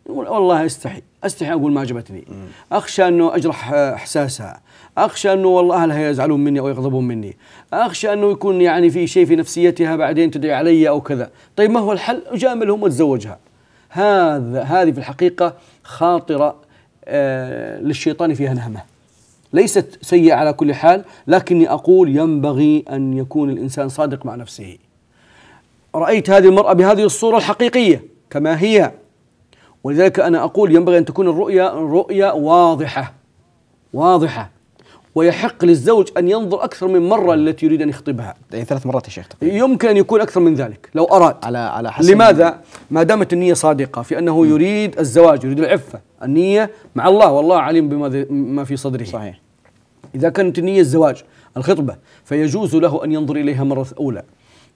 يقول والله استحي استحي اقول ما عجبتني اخشى انه اجرح آه، احساسها اخشى انه والله اهلها يزعلون مني او يغضبون مني اخشى انه يكون يعني في شيء في نفسيتها بعدين تدعي علي او كذا طيب ما هو الحل اجاملهم واتزوجها هذا هذه في الحقيقه خاطره آه، للشيطان فيها نهمه ليست سيئة على كل حال لكني أقول ينبغي أن يكون الإنسان صادق مع نفسه رأيت هذه المرأة بهذه الصورة الحقيقية كما هي ولذلك أنا أقول ينبغي أن تكون الرؤية رؤية واضحة واضحة ويحق للزوج أن ينظر أكثر من مرة التي يريد أن يخطبها يعني ثلاث مرات يا شيخ تقريبا. يمكن أن يكون أكثر من ذلك لو أراد على على حسب لماذا؟ ما دامت النية صادقة في أنه م. يريد الزواج يريد العفة النية مع الله والله عليم بما ما في صدره صحيح إذا كانت النية الزواج الخطبة فيجوز له أن ينظر إليها مرة أولى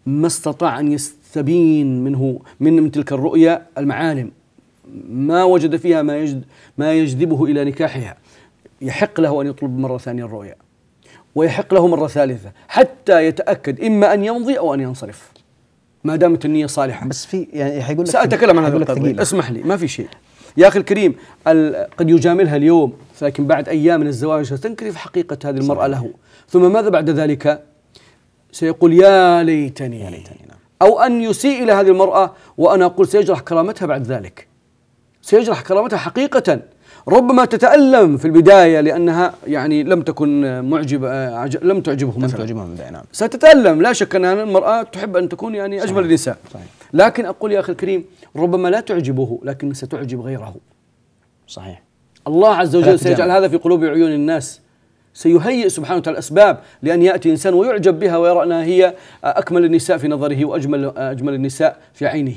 ما استطاع أن يستبين منه من, من تلك الرؤيا المعالم ما وجد فيها ما يجد ما يجذبه إلى نكاحها يحق له أن يطلب مرة ثانية الرؤيا ويحق له مرة ثالثة حتى يتأكد إما أن يمضي أو أن ينصرف ما دامت النية صالحة بس في يعني حيقول لك سأتكلم عن هذا القضية اسمح لي ما في شيء يا أخي الكريم قد يجاملها اليوم لكن بعد أيام من الزواج ستنكشف حقيقة هذه المرأة له ثم ماذا بعد ذلك سيقول يا ليتني يا ليتني نعم. أو أن يسيء إلى هذه المرأة وأنا أقول سيجرح كرامتها بعد ذلك سيجرح كرامتها حقيقة ربما تتألم في البداية لأنها يعني لم تكن معجبة لم تعجبهم لم تعجبهم من نعم ستتألم لا شك أن المرأة تحب أن تكون يعني أجمل النساء صحيح. لكن أقول يا أخي الكريم ربما لا تعجبه لكن ستعجب غيره صحيح الله عز وجل سيجعل هذا في قلوب عيون الناس سيهيئ سبحانه وتعالى الأسباب لأن يأتي إنسان ويعجب بها ويرى أنها هي أكمل النساء في نظره وأجمل أجمل النساء في عينه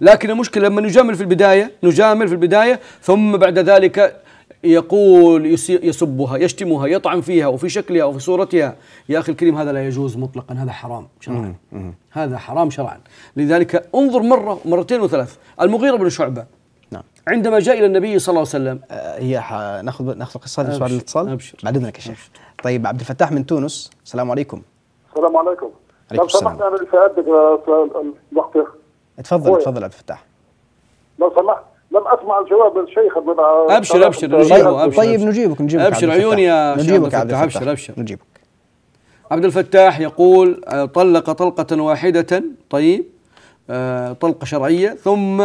لكن المشكلة لما نجامل في البداية نجامل في البداية ثم بعد ذلك يقول يسبها يشتمها يطعن فيها وفي شكلها وفي صورتها يا أخي الكريم هذا لا يجوز مطلقا هذا حرام شرعا هذا حرام شرعا لذلك انظر مرة ومرتين وثلاث المغيرة بن شعبة نعم عندما جاء إلى النبي صلى الله عليه وسلم آه، هي ناخذ ناخذ قصة هذه بعد الاتصال بعد إذنك يا شيخ طيب عبد الفتاح من تونس السلام عليكم السلام عليكم لو سمحت أنا لسألك الوقت آه، اتفضل اتفضل عبد الفتاح لو سمحت لم اسمع الجواب الشيخ ابشر ابشر, أبشر نجيبه طيب، أبشر طيب نجيبك نجيبك ابشر عيوني يا نجيبك عبد الفتاح ابشر ابشر نجيبك عبد الفتاح يقول آه، طلق طلقة واحدة طيب آه، طلقة شرعية ثم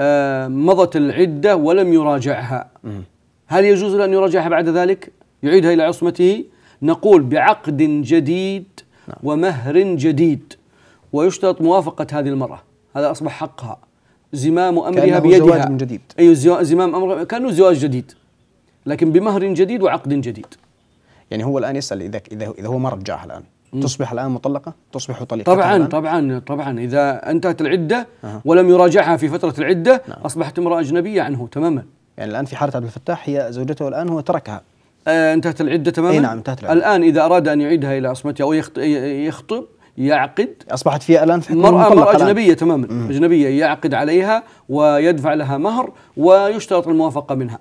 آه، مضت العدة ولم يراجعها هل يجوز له أن يراجعها بعد ذلك يعيدها إلى عصمته نقول بعقد جديد نعم. ومهر جديد ويشترط موافقة هذه المرأة هذا أصبح حقها زمام أمرها بيدها زواج من جديد أي أيوة، زمام أمرها كأنه زواج جديد لكن بمهر جديد وعقد جديد يعني هو الآن يسأل إذا إذا هو ما رجعها الآن م. تصبح الآن مطلقة تصبح طليقة طبعا الآن. طبعا طبعا إذا انتهت العدة أه. ولم يراجعها في فترة العدة نعم. أصبحت امرأة أجنبية عنه تماما يعني الآن في حالة عبد الفتاح هي زوجته الآن هو تركها آه انتهت العدة تماما أي نعم انتهت العدة. الآن إذا أراد أن يعيدها إلى عصمتها أو يخطب يعقد اصبحت فيها الان في مرأة مرأة أجنبية تماما مم. أجنبية يعقد عليها ويدفع لها مهر ويشترط الموافقة منها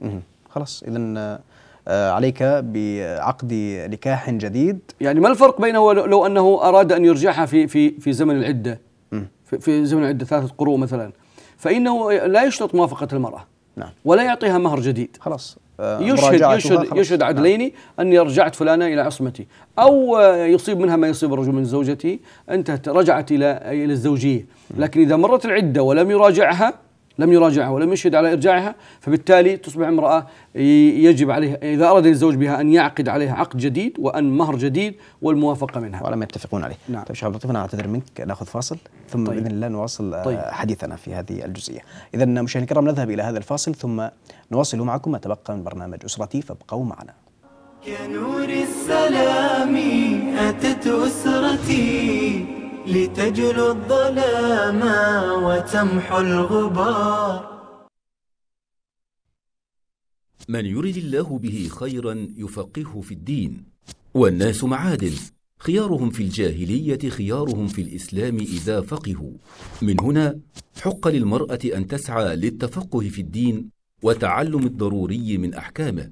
مم. خلاص إذا آه، عليك بعقد نكاح جديد يعني ما الفرق بينه لو أنه أراد أن يرجعها في في في زمن العدة مم. في زمن العدة ثلاثة قروء مثلا فإنه لا يشترط موافقة المرأة نعم. ولا يعطيها مهر جديد خلاص آه، يشهد يشهد يشهد عدليني نعم. اني رجعت فلانه الى عصمتي او آه، يصيب منها ما يصيب الرجل من زوجته انتهت رجعت الى الى الزوجيه لكن اذا مرت العده ولم يراجعها لم يراجعها ولم يشهد على إرجاعها فبالتالي تصبح امرأة يجب عليها إذا أراد الزوج بها أن يعقد عليها عقد جديد وأن مهر جديد والموافقة منها ولم يتفقون عليه نعم طيب شباب لطيف أنا أعتذر منك نأخذ فاصل ثم طيب. بإذن الله نواصل آه، طيب. حديثنا في هذه الجزئية إذا مشاهدينا الكرام نذهب إلى هذا الفاصل ثم نواصل معكم ما تبقى من برنامج أسرتي فابقوا معنا كنور السلام أتت أسرتي لتجلو الظلام وتمحو الغبار من يرد الله به خيرا يفقهه في الدين والناس معادن خيارهم في الجاهلية خيارهم في الإسلام إذا فقهوا من هنا حق للمرأة أن تسعى للتفقه في الدين وتعلم الضروري من أحكامه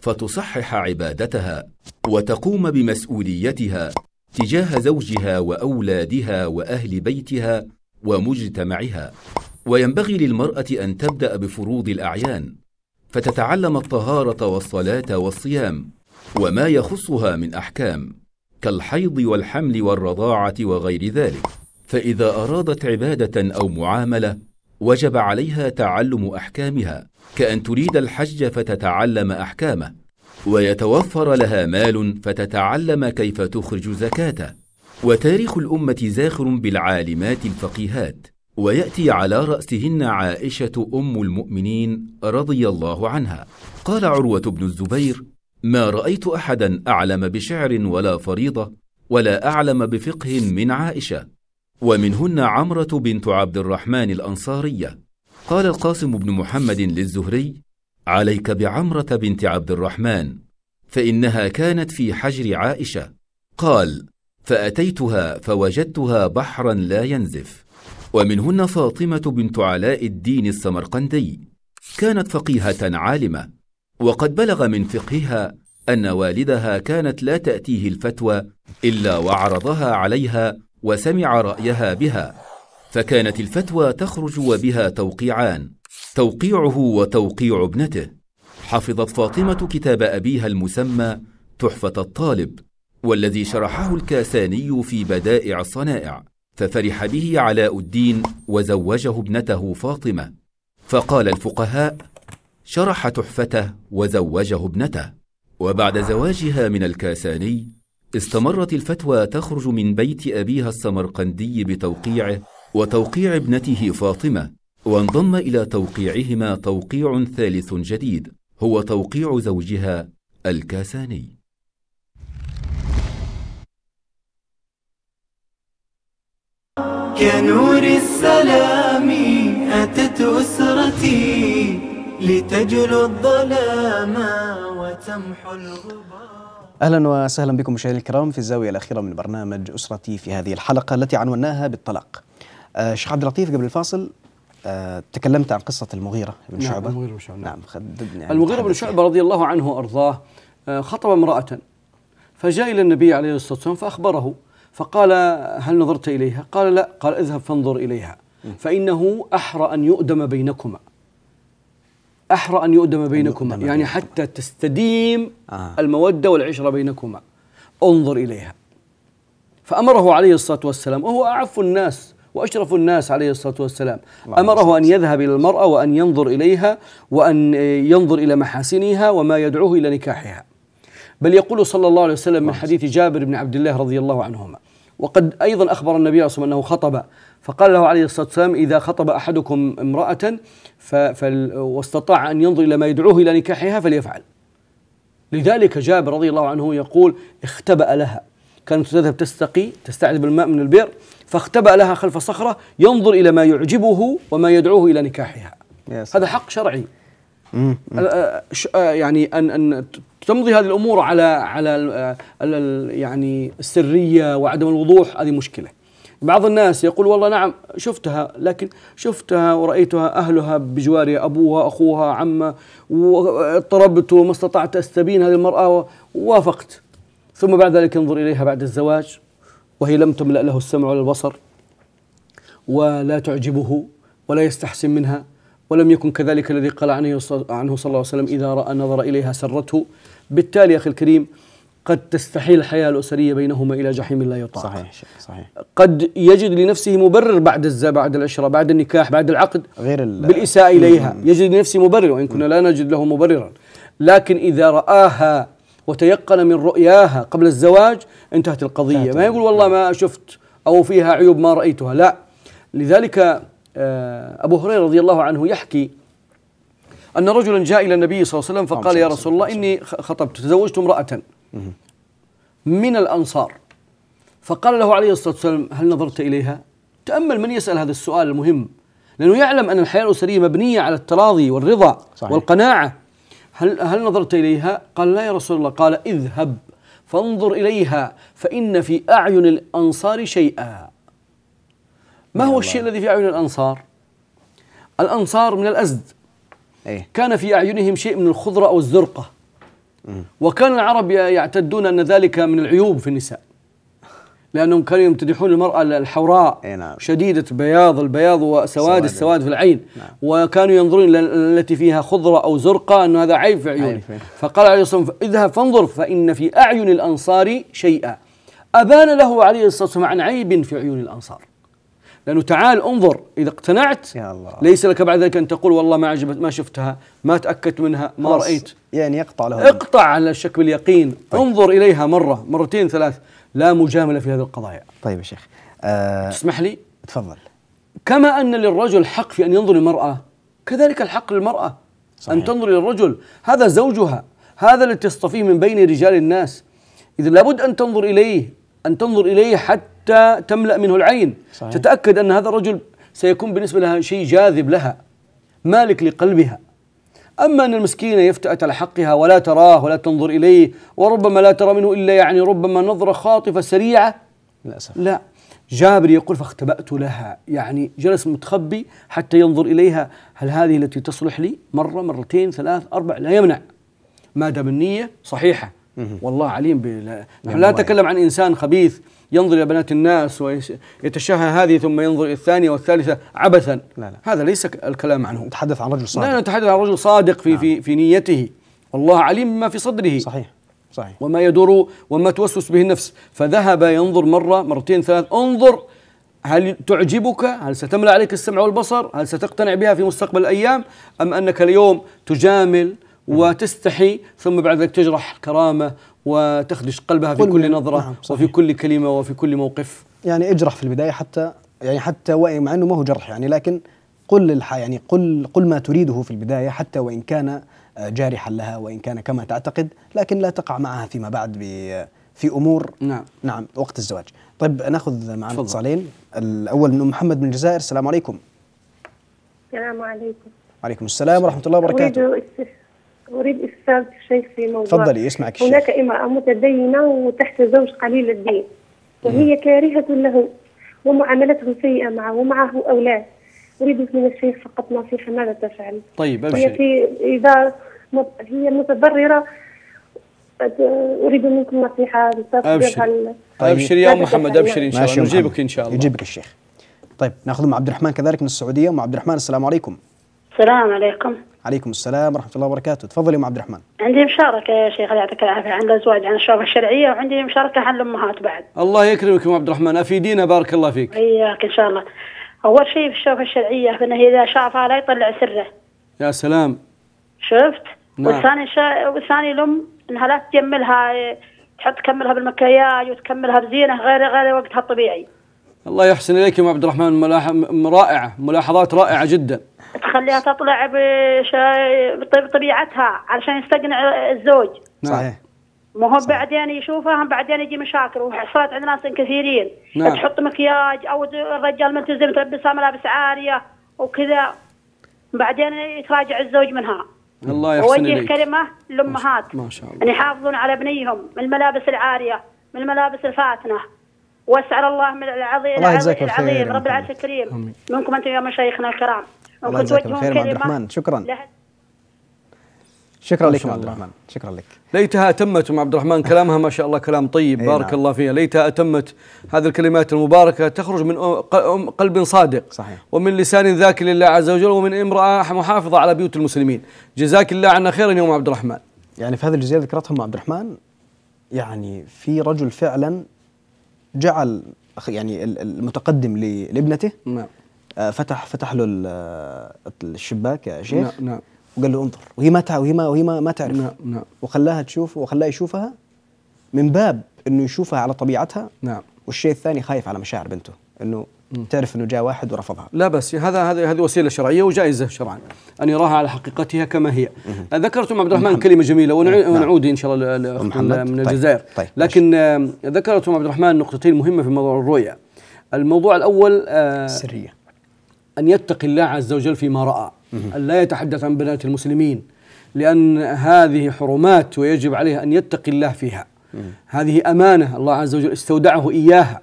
فتصحح عبادتها وتقوم بمسؤوليتها تجاه زوجها واولادها واهل بيتها ومجتمعها وينبغي للمراه ان تبدا بفروض الاعيان فتتعلم الطهاره والصلاه والصيام وما يخصها من احكام كالحيض والحمل والرضاعه وغير ذلك فاذا ارادت عباده او معامله وجب عليها تعلم احكامها كان تريد الحج فتتعلم احكامه ويتوفر لها مال فتتعلم كيف تخرج زكاته وتاريخ الامه زاخر بالعالمات الفقيهات وياتي على راسهن عائشه ام المؤمنين رضي الله عنها قال عروه بن الزبير ما رايت احدا اعلم بشعر ولا فريضه ولا اعلم بفقه من عائشه ومنهن عمره بنت عبد الرحمن الانصاريه قال القاسم بن محمد للزهري عليك بعمره بنت عبد الرحمن فانها كانت في حجر عائشه قال فاتيتها فوجدتها بحرا لا ينزف ومنهن فاطمه بنت علاء الدين السمرقندي كانت فقيهه عالمه وقد بلغ من فقهها ان والدها كانت لا تاتيه الفتوى الا وعرضها عليها وسمع رايها بها فكانت الفتوى تخرج وبها توقيعان توقيعه وتوقيع ابنته حفظت فاطمه كتاب ابيها المسمى تحفه الطالب والذي شرحه الكاساني في بدائع الصنائع ففرح به علاء الدين وزوجه ابنته فاطمه فقال الفقهاء شرح تحفته وزوجه ابنته وبعد زواجها من الكاساني استمرت الفتوى تخرج من بيت ابيها السمرقندي بتوقيعه وتوقيع ابنته فاطمه وانضم إلى توقيعهما توقيع ثالث جديد هو توقيع زوجها الكاساني كنور السلام أتت أسرتي لتجلو الظلام وتمحو الغبار اهلا وسهلا بكم مشاهدينا الكرام في الزاويه الاخيره من برنامج اسرتي في هذه الحلقه التي عنوناها بالطلاق. آه، شيخ عبد اللطيف قبل الفاصل آه، تكلمت عن قصة المغيرة بن نعم شعبة المغيرة بن شعبة نعم, نعم، خددني يعني المغيرة بن شعبة رضي الله عنه وأرضاه آه، خطب امرأة فجاء إلى النبي عليه الصلاة والسلام فأخبره فقال هل نظرت إليها؟ قال لا قال اذهب فانظر إليها فإنه أحرى أن يؤدم بينكما أحرى أن يؤدم بينكما يعني حتى تستديم آه. المودة والعشرة بينكما انظر إليها فأمره عليه الصلاة والسلام وهو أعف الناس وأشرف الناس عليه الصلاة والسلام أمره أن يذهب إلى المرأة وأن ينظر إليها وأن ينظر إلى محاسنها وما يدعوه إلى نكاحها بل يقول صلى الله عليه وسلم من حديث جابر بن عبد الله رضي الله عنهما وقد أيضا أخبر النبي صلى الله عليه وسلم أنه خطب فقال له عليه الصلاة والسلام إذا خطب أحدكم امرأة واستطاع أن ينظر إلى ما يدعوه إلى نكاحها فليفعل لذلك جابر رضي الله عنه يقول اختبأ لها كانت تذهب تستقي تستعذب الماء من البئر فاختبأ لها خلف صخرة ينظر إلى ما يعجبه وما يدعوه إلى نكاحها يس. هذا حق شرعي مم. أه، أه، أه، يعني أن أن تمضي هذه الأمور على على يعني السرية وعدم الوضوح هذه مشكلة بعض الناس يقول والله نعم شفتها لكن شفتها ورأيتها أهلها بجواري أبوها أخوها عمها واضطربت وما استطعت أستبين هذه المرأة ووافقت ثم بعد ذلك انظر إليها بعد الزواج وهي لم تملأ له السمع ولا البصر ولا تعجبه ولا يستحسن منها ولم يكن كذلك الذي قال عنه صلى الله عليه وسلم إذا رأى نظر إليها سرته بالتالي يا أخي الكريم قد تستحيل الحياة الأسرية بينهما إلى جحيم لا يطاق صحيح صحيح قد يجد لنفسه مبرر بعد الزا بعد العشرة بعد النكاح بعد العقد غير بالإساءة إليها يجد لنفسه مبرر وإن كنا لا نجد له مبررا لكن إذا رآها وتيقن من رؤياها قبل الزواج انتهت القضية ما يقول والله ما شفت أو فيها عيوب ما رأيتها لا لذلك آه، أبو هريرة رضي الله عنه يحكي أن رجلا جاء إلى النبي صلى الله عليه وسلم فقال يا رسول الله إني خطبت تزوجت امرأة من الأنصار فقال له عليه الصلاة والسلام هل نظرت إليها؟ تأمل من يسأل هذا السؤال المهم لأنه يعلم أن الحياة الأسرية مبنية على التراضي والرضا صحيح. والقناعة هل هل نظرت اليها؟ قال لا يا رسول الله قال اذهب فانظر اليها فان في اعين الانصار شيئا. ما هو الشيء الذي في اعين الانصار؟ الانصار من الازد أيه؟ كان في اعينهم شيء من الخضره او الزرقه. وكان العرب يعتدون ان ذلك من العيوب في النساء. لانهم كانوا يمتدحون المراه الحوراء اي نعم. شديده بياض البياض وسواد السواد في العين نعم. وكانوا ينظرون التي فيها خضره او زرقاء انه هذا عيب في عيوني فقال عليه الصلاه والسلام اذهب فانظر فان في اعين الانصار شيئا ابان له عليه الصلاه والسلام عن عيب في عيون الانصار لانه تعال انظر اذا اقتنعت يا الله. ليس لك بعد ذلك ان تقول والله ما عجبت ما شفتها ما تاكدت منها ما رايت يعني يقطع له اقطع على الشك باليقين طيب. انظر اليها مره مرتين ثلاث لا مجامله في هذه القضايا. طيب يا شيخ. أه تسمح لي؟ تفضل. كما ان للرجل حق في ان ينظر للمراه كذلك الحق للمراه صحيح. ان تنظر للرجل، هذا زوجها، هذا اللي تصطفيه من بين رجال الناس. اذا لابد ان تنظر اليه، ان تنظر اليه حتى تملا منه العين. صحيح. تتاكد ان هذا الرجل سيكون بالنسبه لها شيء جاذب لها مالك لقلبها. أما أن المسكينة يفتأت على حقها ولا تراه ولا تنظر إليه وربما لا ترى منه إلا يعني ربما نظرة خاطفة سريعة للأسف لا جابر يقول فاختبأت لها يعني جلس متخبي حتى ينظر إليها هل هذه التي تصلح لي مرة مرتين ثلاث أربع لا يمنع ما دام النية صحيحة والله عليم بلا... نحن لا نتكلم عن إنسان خبيث ينظر إلى بنات الناس ويتشهى هذه ثم ينظر إلى الثانية والثالثة عبثا لا لا. هذا ليس الكلام عنه نتحدث عن رجل صادق لا نتحدث عن رجل صادق في, نعم. في, في نيته والله عليم بما في صدره صحيح صحيح وما يدور وما توسوس به النفس فذهب ينظر مرة مرتين ثلاث انظر هل تعجبك هل ستملأ عليك السمع والبصر هل ستقتنع بها في مستقبل الأيام أم أنك اليوم تجامل نعم. وتستحي ثم بعد ذلك تجرح كرامه وتخدش قلبها في كل نظرة نعم وفي كل كلمة وفي كل موقف يعني اجرح في البداية حتى يعني حتى وإن مع أنه ما هو جرح يعني لكن قل يعني قل قل ما تريده في البداية حتى وإن كان آه، جارحا لها وإن كان كما تعتقد لكن لا تقع معها فيما بعد في أمور نعم نعم وقت الزواج طيب ناخذ معنا اتصالين الأول من محمد من الجزائر السلام عليكم السلام عليكم وعليكم السلام ورحمة الله وبركاته اريد استفسار الشيخ في موضوع تفضلي اسمعك الشيخ هناك امراه متدينه وتحت زوج قليل الدين وهي كارهه له ومعاملته سيئه معه ومعه اولاد اريد من الشيخ فقط نصيحه ماذا تفعل؟ طيب ابشري هي في اذا هي متضرره اريد منكم نصيحه ابشري طيب. ابشري يا ام محمد ابشري ان شاء الله نجيبك ان شاء الله يجيبك الشيخ طيب ناخذ مع عبد الرحمن كذلك من السعوديه ام عبد الرحمن السلام عليكم السلام عليكم عليكم السلام ورحمه الله وبركاته تفضل يا ام عبد الرحمن عندي مشاركه يا شيخ الله يعطيك العافيه عن الازواج عن الشرف الشرعيه وعندي مشاركه عن الامهات بعد الله يكرمك ام عبد الرحمن افيدينا بارك الله فيك إياك ان شاء الله اول شيء في الشوفه الشرعيه انه اذا شافها لا يطلع سره يا سلام شفت نعم. والثاني شا... والثاني الام انها لا تجملها تحط تكملها بالمكياج وتكملها بزينه غير غير وقتها الطبيعي الله يحسن اليك يا عبد الرحمن ملاحظ رائعه ملاحظات رائعه جدا تخليها تطلع بطبيعتها علشان يستقنع الزوج نعم. صحيح ما هو بعدين يشوفها بعدين يجي مشاكل وحصلت عند ناس كثيرين نعم. تحط مكياج او الرجال ملتزم تلبسها ملابس عاريه وكذا بعدين يتراجع الزوج منها الله يحسن اليك كلمه للامهات ما شاء الله ان يعني يحافظون على بنيهم من الملابس العاريه من الملابس الفاتنه واسال الله من العظيم الله العظيم, العظيم رب العرش الكريم منكم انتم يا مشايخنا الكرام الله يجزاك يا عبد الرحمن شكرا شكرا لك عبد الرحمن شكرا لك ليتها أتمت أم عبد الرحمن كلامها ما شاء الله كلام طيب بارك نعم. الله فيها ليتها أتمت هذه الكلمات المباركة تخرج من قلب صادق صحيح. ومن لسان ذاك لله عز وجل ومن امرأة محافظة على بيوت المسلمين جزاك الله عنا خيرا يا أم عبد الرحمن يعني في هذه الجزئية ذكرتها أم عبد الرحمن يعني في رجل فعلا جعل يعني المتقدم لابنته نعم آه، فتح فتح له آه، الشباك يا شيخ نعم نعم وقال له انظر وهي ما وهي ما وهي ما, تعرف نعم نعم وخلاها تشوف وخلاها يشوفها من باب انه يشوفها على طبيعتها نعم والشيء الثاني خايف على مشاعر بنته انه تعرف انه جاء واحد ورفضها لا بس هذا هذا هذه وسيله شرعيه وجائزه شرعا ان يراها على حقيقتها كما هي ذكرتم عبد الرحمن كلمه جميله نعم. ونعود ان شاء الله من طيب، الجزائر طيب. طيب. لكن آه، ذكرتم عبد الرحمن نقطتين مهمه في موضوع الرؤيا الموضوع الاول السريه آه، ان يتقي الله عز وجل فيما راى ان لا يتحدث عن بنات المسلمين لان هذه حرمات ويجب عليه ان يتقي الله فيها هذه امانه الله عز وجل استودعه اياها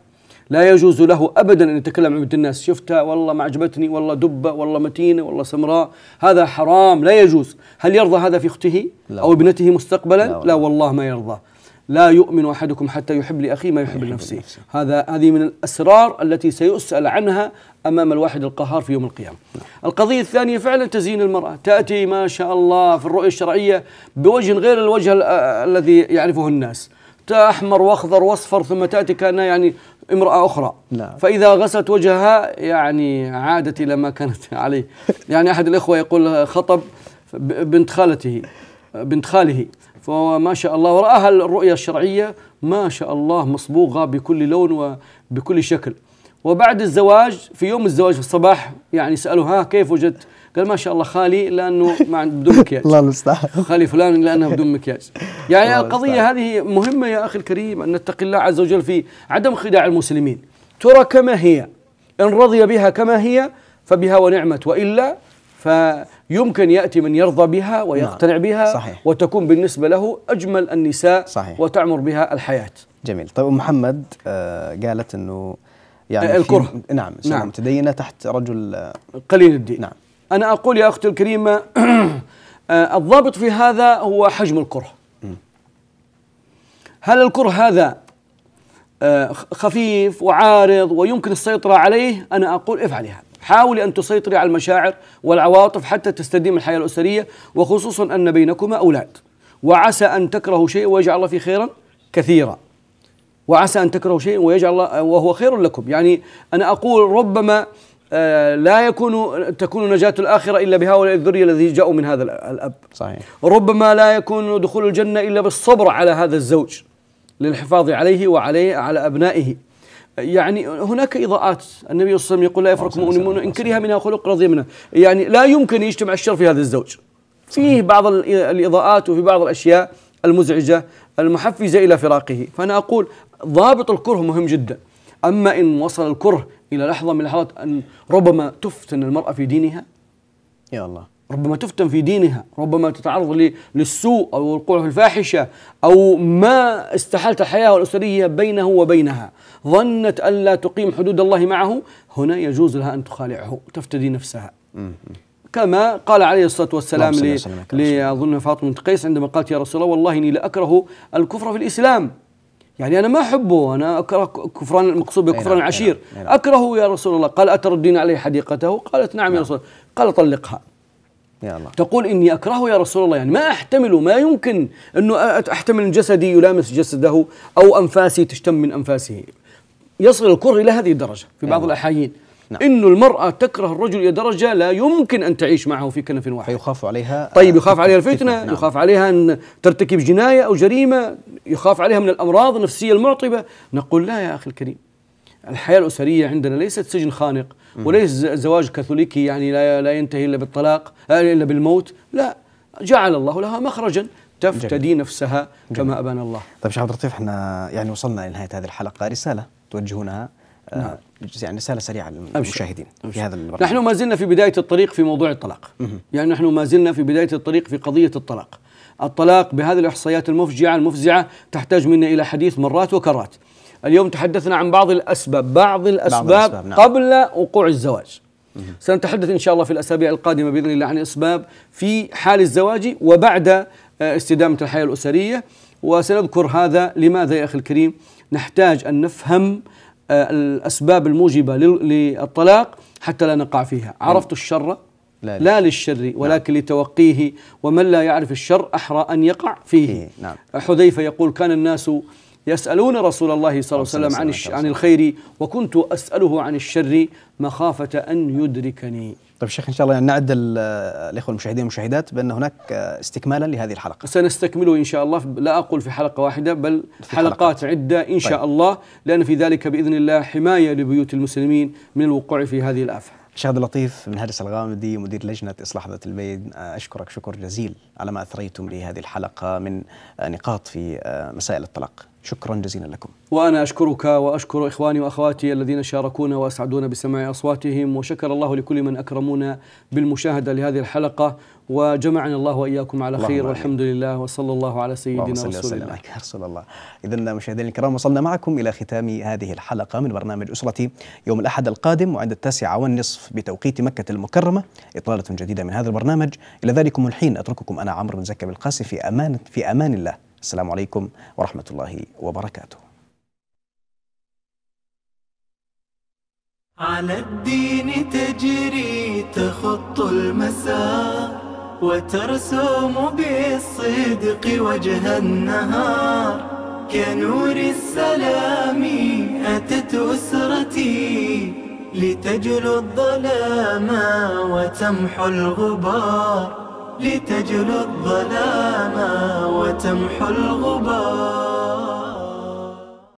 لا يجوز له ابدا ان يتكلم عن بنت الناس شفتها والله ما عجبتني والله دبه والله متينه والله سمراء هذا حرام لا يجوز هل يرضى هذا في اخته لا. او ابنته مستقبلا لا, لا والله ما يرضى لا يؤمن احدكم حتى يحب لاخيه ما يحب لنفسه هذا هذه من الاسرار التي سيسال عنها امام الواحد القهار في يوم القيامه القضيه الثانيه فعلا تزيين المراه تاتي ما شاء الله في الرؤيه الشرعيه بوجه غير الوجه الذي يعرفه الناس احمر واخضر واصفر ثم تاتي كانها يعني امرأة أخرى نعم. فإذا غسلت وجهها يعني عادت إلى ما كانت عليه يعني أحد الإخوة يقول خطب بنت خالته بنت خاله فما شاء الله ورآها الرؤية الشرعية ما شاء الله مصبوغة بكل لون وبكل شكل وبعد الزواج في يوم الزواج في الصباح يعني ها كيف وجدت قال ما شاء الله خالي لانه ما بدون مكياج الله المستعان خالي فلان لانه بدون مكياج يعني القضيه هذه مهمه يا اخي الكريم ان نتقي الله عز وجل في عدم خداع المسلمين ترى كما هي ان رضي بها كما هي فبها ونعمت والا فيمكن ياتي من يرضى بها ويقتنع نعم. بها صحيح. وتكون بالنسبه له اجمل النساء صحيح. وتعمر بها الحياه جميل طيب محمد آه، قالت انه يعني آه، الكره نعم نعم متدينه تحت رجل آه، قليل الدين نعم أنا أقول يا أختي الكريمة آه، الضابط في هذا هو حجم الكره هل الكره هذا آه، خفيف وعارض ويمكن السيطرة عليه أنا أقول افعلي هذا حاولي أن تسيطري على المشاعر والعواطف حتى تستديم الحياة الأسرية وخصوصا أن بينكما أولاد وعسى أن تكرهوا شيء ويجعل الله فيه خيرا كثيرا وعسى أن تكرهوا شيء ويجعل الله وهو خير لكم يعني أنا أقول ربما آه، لا يكون تكون نجاة الآخرة إلا بهؤلاء الذرية الذي جاءوا من هذا الأب صحيح ربما لا يكون دخول الجنة إلا بالصبر على هذا الزوج للحفاظ عليه وعليه على أبنائه يعني هناك إضاءات النبي صلى الله عليه وسلم يقول لا آه، يفرق مؤمن إن كره منها خلق رضي منها يعني لا يمكن يجتمع الشر في هذا الزوج فيه بعض الإضاءات وفي بعض الأشياء المزعجة المحفزة إلى فراقه فأنا أقول ضابط الكره مهم جدا أما إن وصل الكره إلى لحظة من لحظات أن ربما تفتن المرأة في دينها يا الله ربما تفتن في دينها ربما تتعرض للسوء أو الوقوع في الفاحشة أو ما استحالت الحياة الأسرية بينه وبينها ظنت أن لا تقيم حدود الله معه هنا يجوز لها أن تخالعه تفتدي نفسها كما قال عليه الصلاة والسلام لأظن فاطمة قيس عندما قالت يا رسول الله والله إني لأكره الكفر في الإسلام يعني انا ما احبه انا اكره كفران المقصود بكفران نعم، العشير نعم، نعم. اكرهه يا رسول الله قال اتردين عليه حديقته قالت نعم يا رسول الله قال طلقها يا الله. تقول اني اكرهه يا رسول الله يعني ما احتمله ما يمكن انه احتمل جسدي يلامس جسده او انفاسي تشتم من انفاسه يصل الكره الى هذه الدرجه في بعض أيوة. الاحايين نعم. انه المراه تكره الرجل الى درجه لا يمكن ان تعيش معه في كنف واحد فيخاف عليها طيب يخاف عليها الفتنه نعم. يخاف عليها ان ترتكب جنايه او جريمه يخاف عليها من الامراض النفسيه المعطبه نقول لا يا اخي الكريم الحياه الاسريه عندنا ليست سجن خانق وليس زواج كاثوليكي يعني لا لا ينتهي الا بالطلاق آه، الا بالموت لا جعل الله لها مخرجا تفتدي جميل. نفسها جميل. كما ابان الله طيب شيخ عبد اللطيف احنا يعني وصلنا لنهايه هذه الحلقه رساله توجهونها آه، نعم. يعني رساله سريعه للمشاهدين في هذا البرنامج نحن ما زلنا في بدايه الطريق في موضوع الطلاق يعني نحن ما زلنا في بدايه الطريق في قضيه الطلاق الطلاق بهذه الاحصائيات المفجعه المفزعه تحتاج منا الى حديث مرات وكرات اليوم تحدثنا عن بعض الاسباب بعض الاسباب, بعض الأسباب نعم. قبل وقوع الزواج سنتحدث ان شاء الله في الاسابيع القادمه باذن الله عن اسباب في حال الزواج وبعد آه، استدامه الحياه الاسريه وسنذكر هذا لماذا يا اخي الكريم نحتاج ان نفهم آه، الأسباب الموجبة للطلاق حتى لا نقع فيها عرفت الشر لا, لا للشر نعم. ولكن نعم. لتوقيه ومن لا يعرف الشر أحرى أن يقع فيه, فيه نعم. حذيفة يقول كان الناس يسألون رسول الله صلى الله عليه وسلم عن عن الخير وكنت أسأله عن الشر مخافة أن يدركني طيب شيخ إن شاء الله يعني نعد آه، الإخوة المشاهدين والمشاهدات بأن هناك آه، استكمالا لهذه الحلقة سنستكمله إن شاء الله لا أقول في حلقة واحدة بل حلقات, حلقات عدة إن طيب. شاء الله لأن في ذلك بإذن الله حماية لبيوت المسلمين من الوقوع في هذه الآفة شهد عبد اللطيف من هارس الغامدي مدير لجنة إصلاح ذات البين آه، أشكرك شكر جزيل على ما أثريتم لهذه الحلقة من نقاط في مسائل الطلاق شكرا جزيلا لكم وأنا أشكرك وأشكر إخواني وأخواتي الذين شاركونا وأسعدونا بسماع أصواتهم وشكر الله لكل من أكرمونا بالمشاهدة لهذه الحلقة وجمعنا الله وإياكم على خير والحمد لله وصلى الله على سيدنا رسول الله رسول الله إذا مشاهدينا الكرام وصلنا معكم إلى ختام هذه الحلقة من برنامج أسرتي يوم الأحد القادم وعند التاسعة والنصف بتوقيت مكة المكرمة إطلالة جديدة من هذا البرنامج إلى ذلكم الحين أترككم أنا عمرو بن زكي بالقاسي في أمان في أمان الله السلام عليكم ورحمة الله وبركاته على الدين تجري تخط المسار وترسم بالصدق وجه النهار كنور السلام أتت أسرتي لتجلو الظلام وتمحو الغبار لتجلو الظلام وتمحو الغبار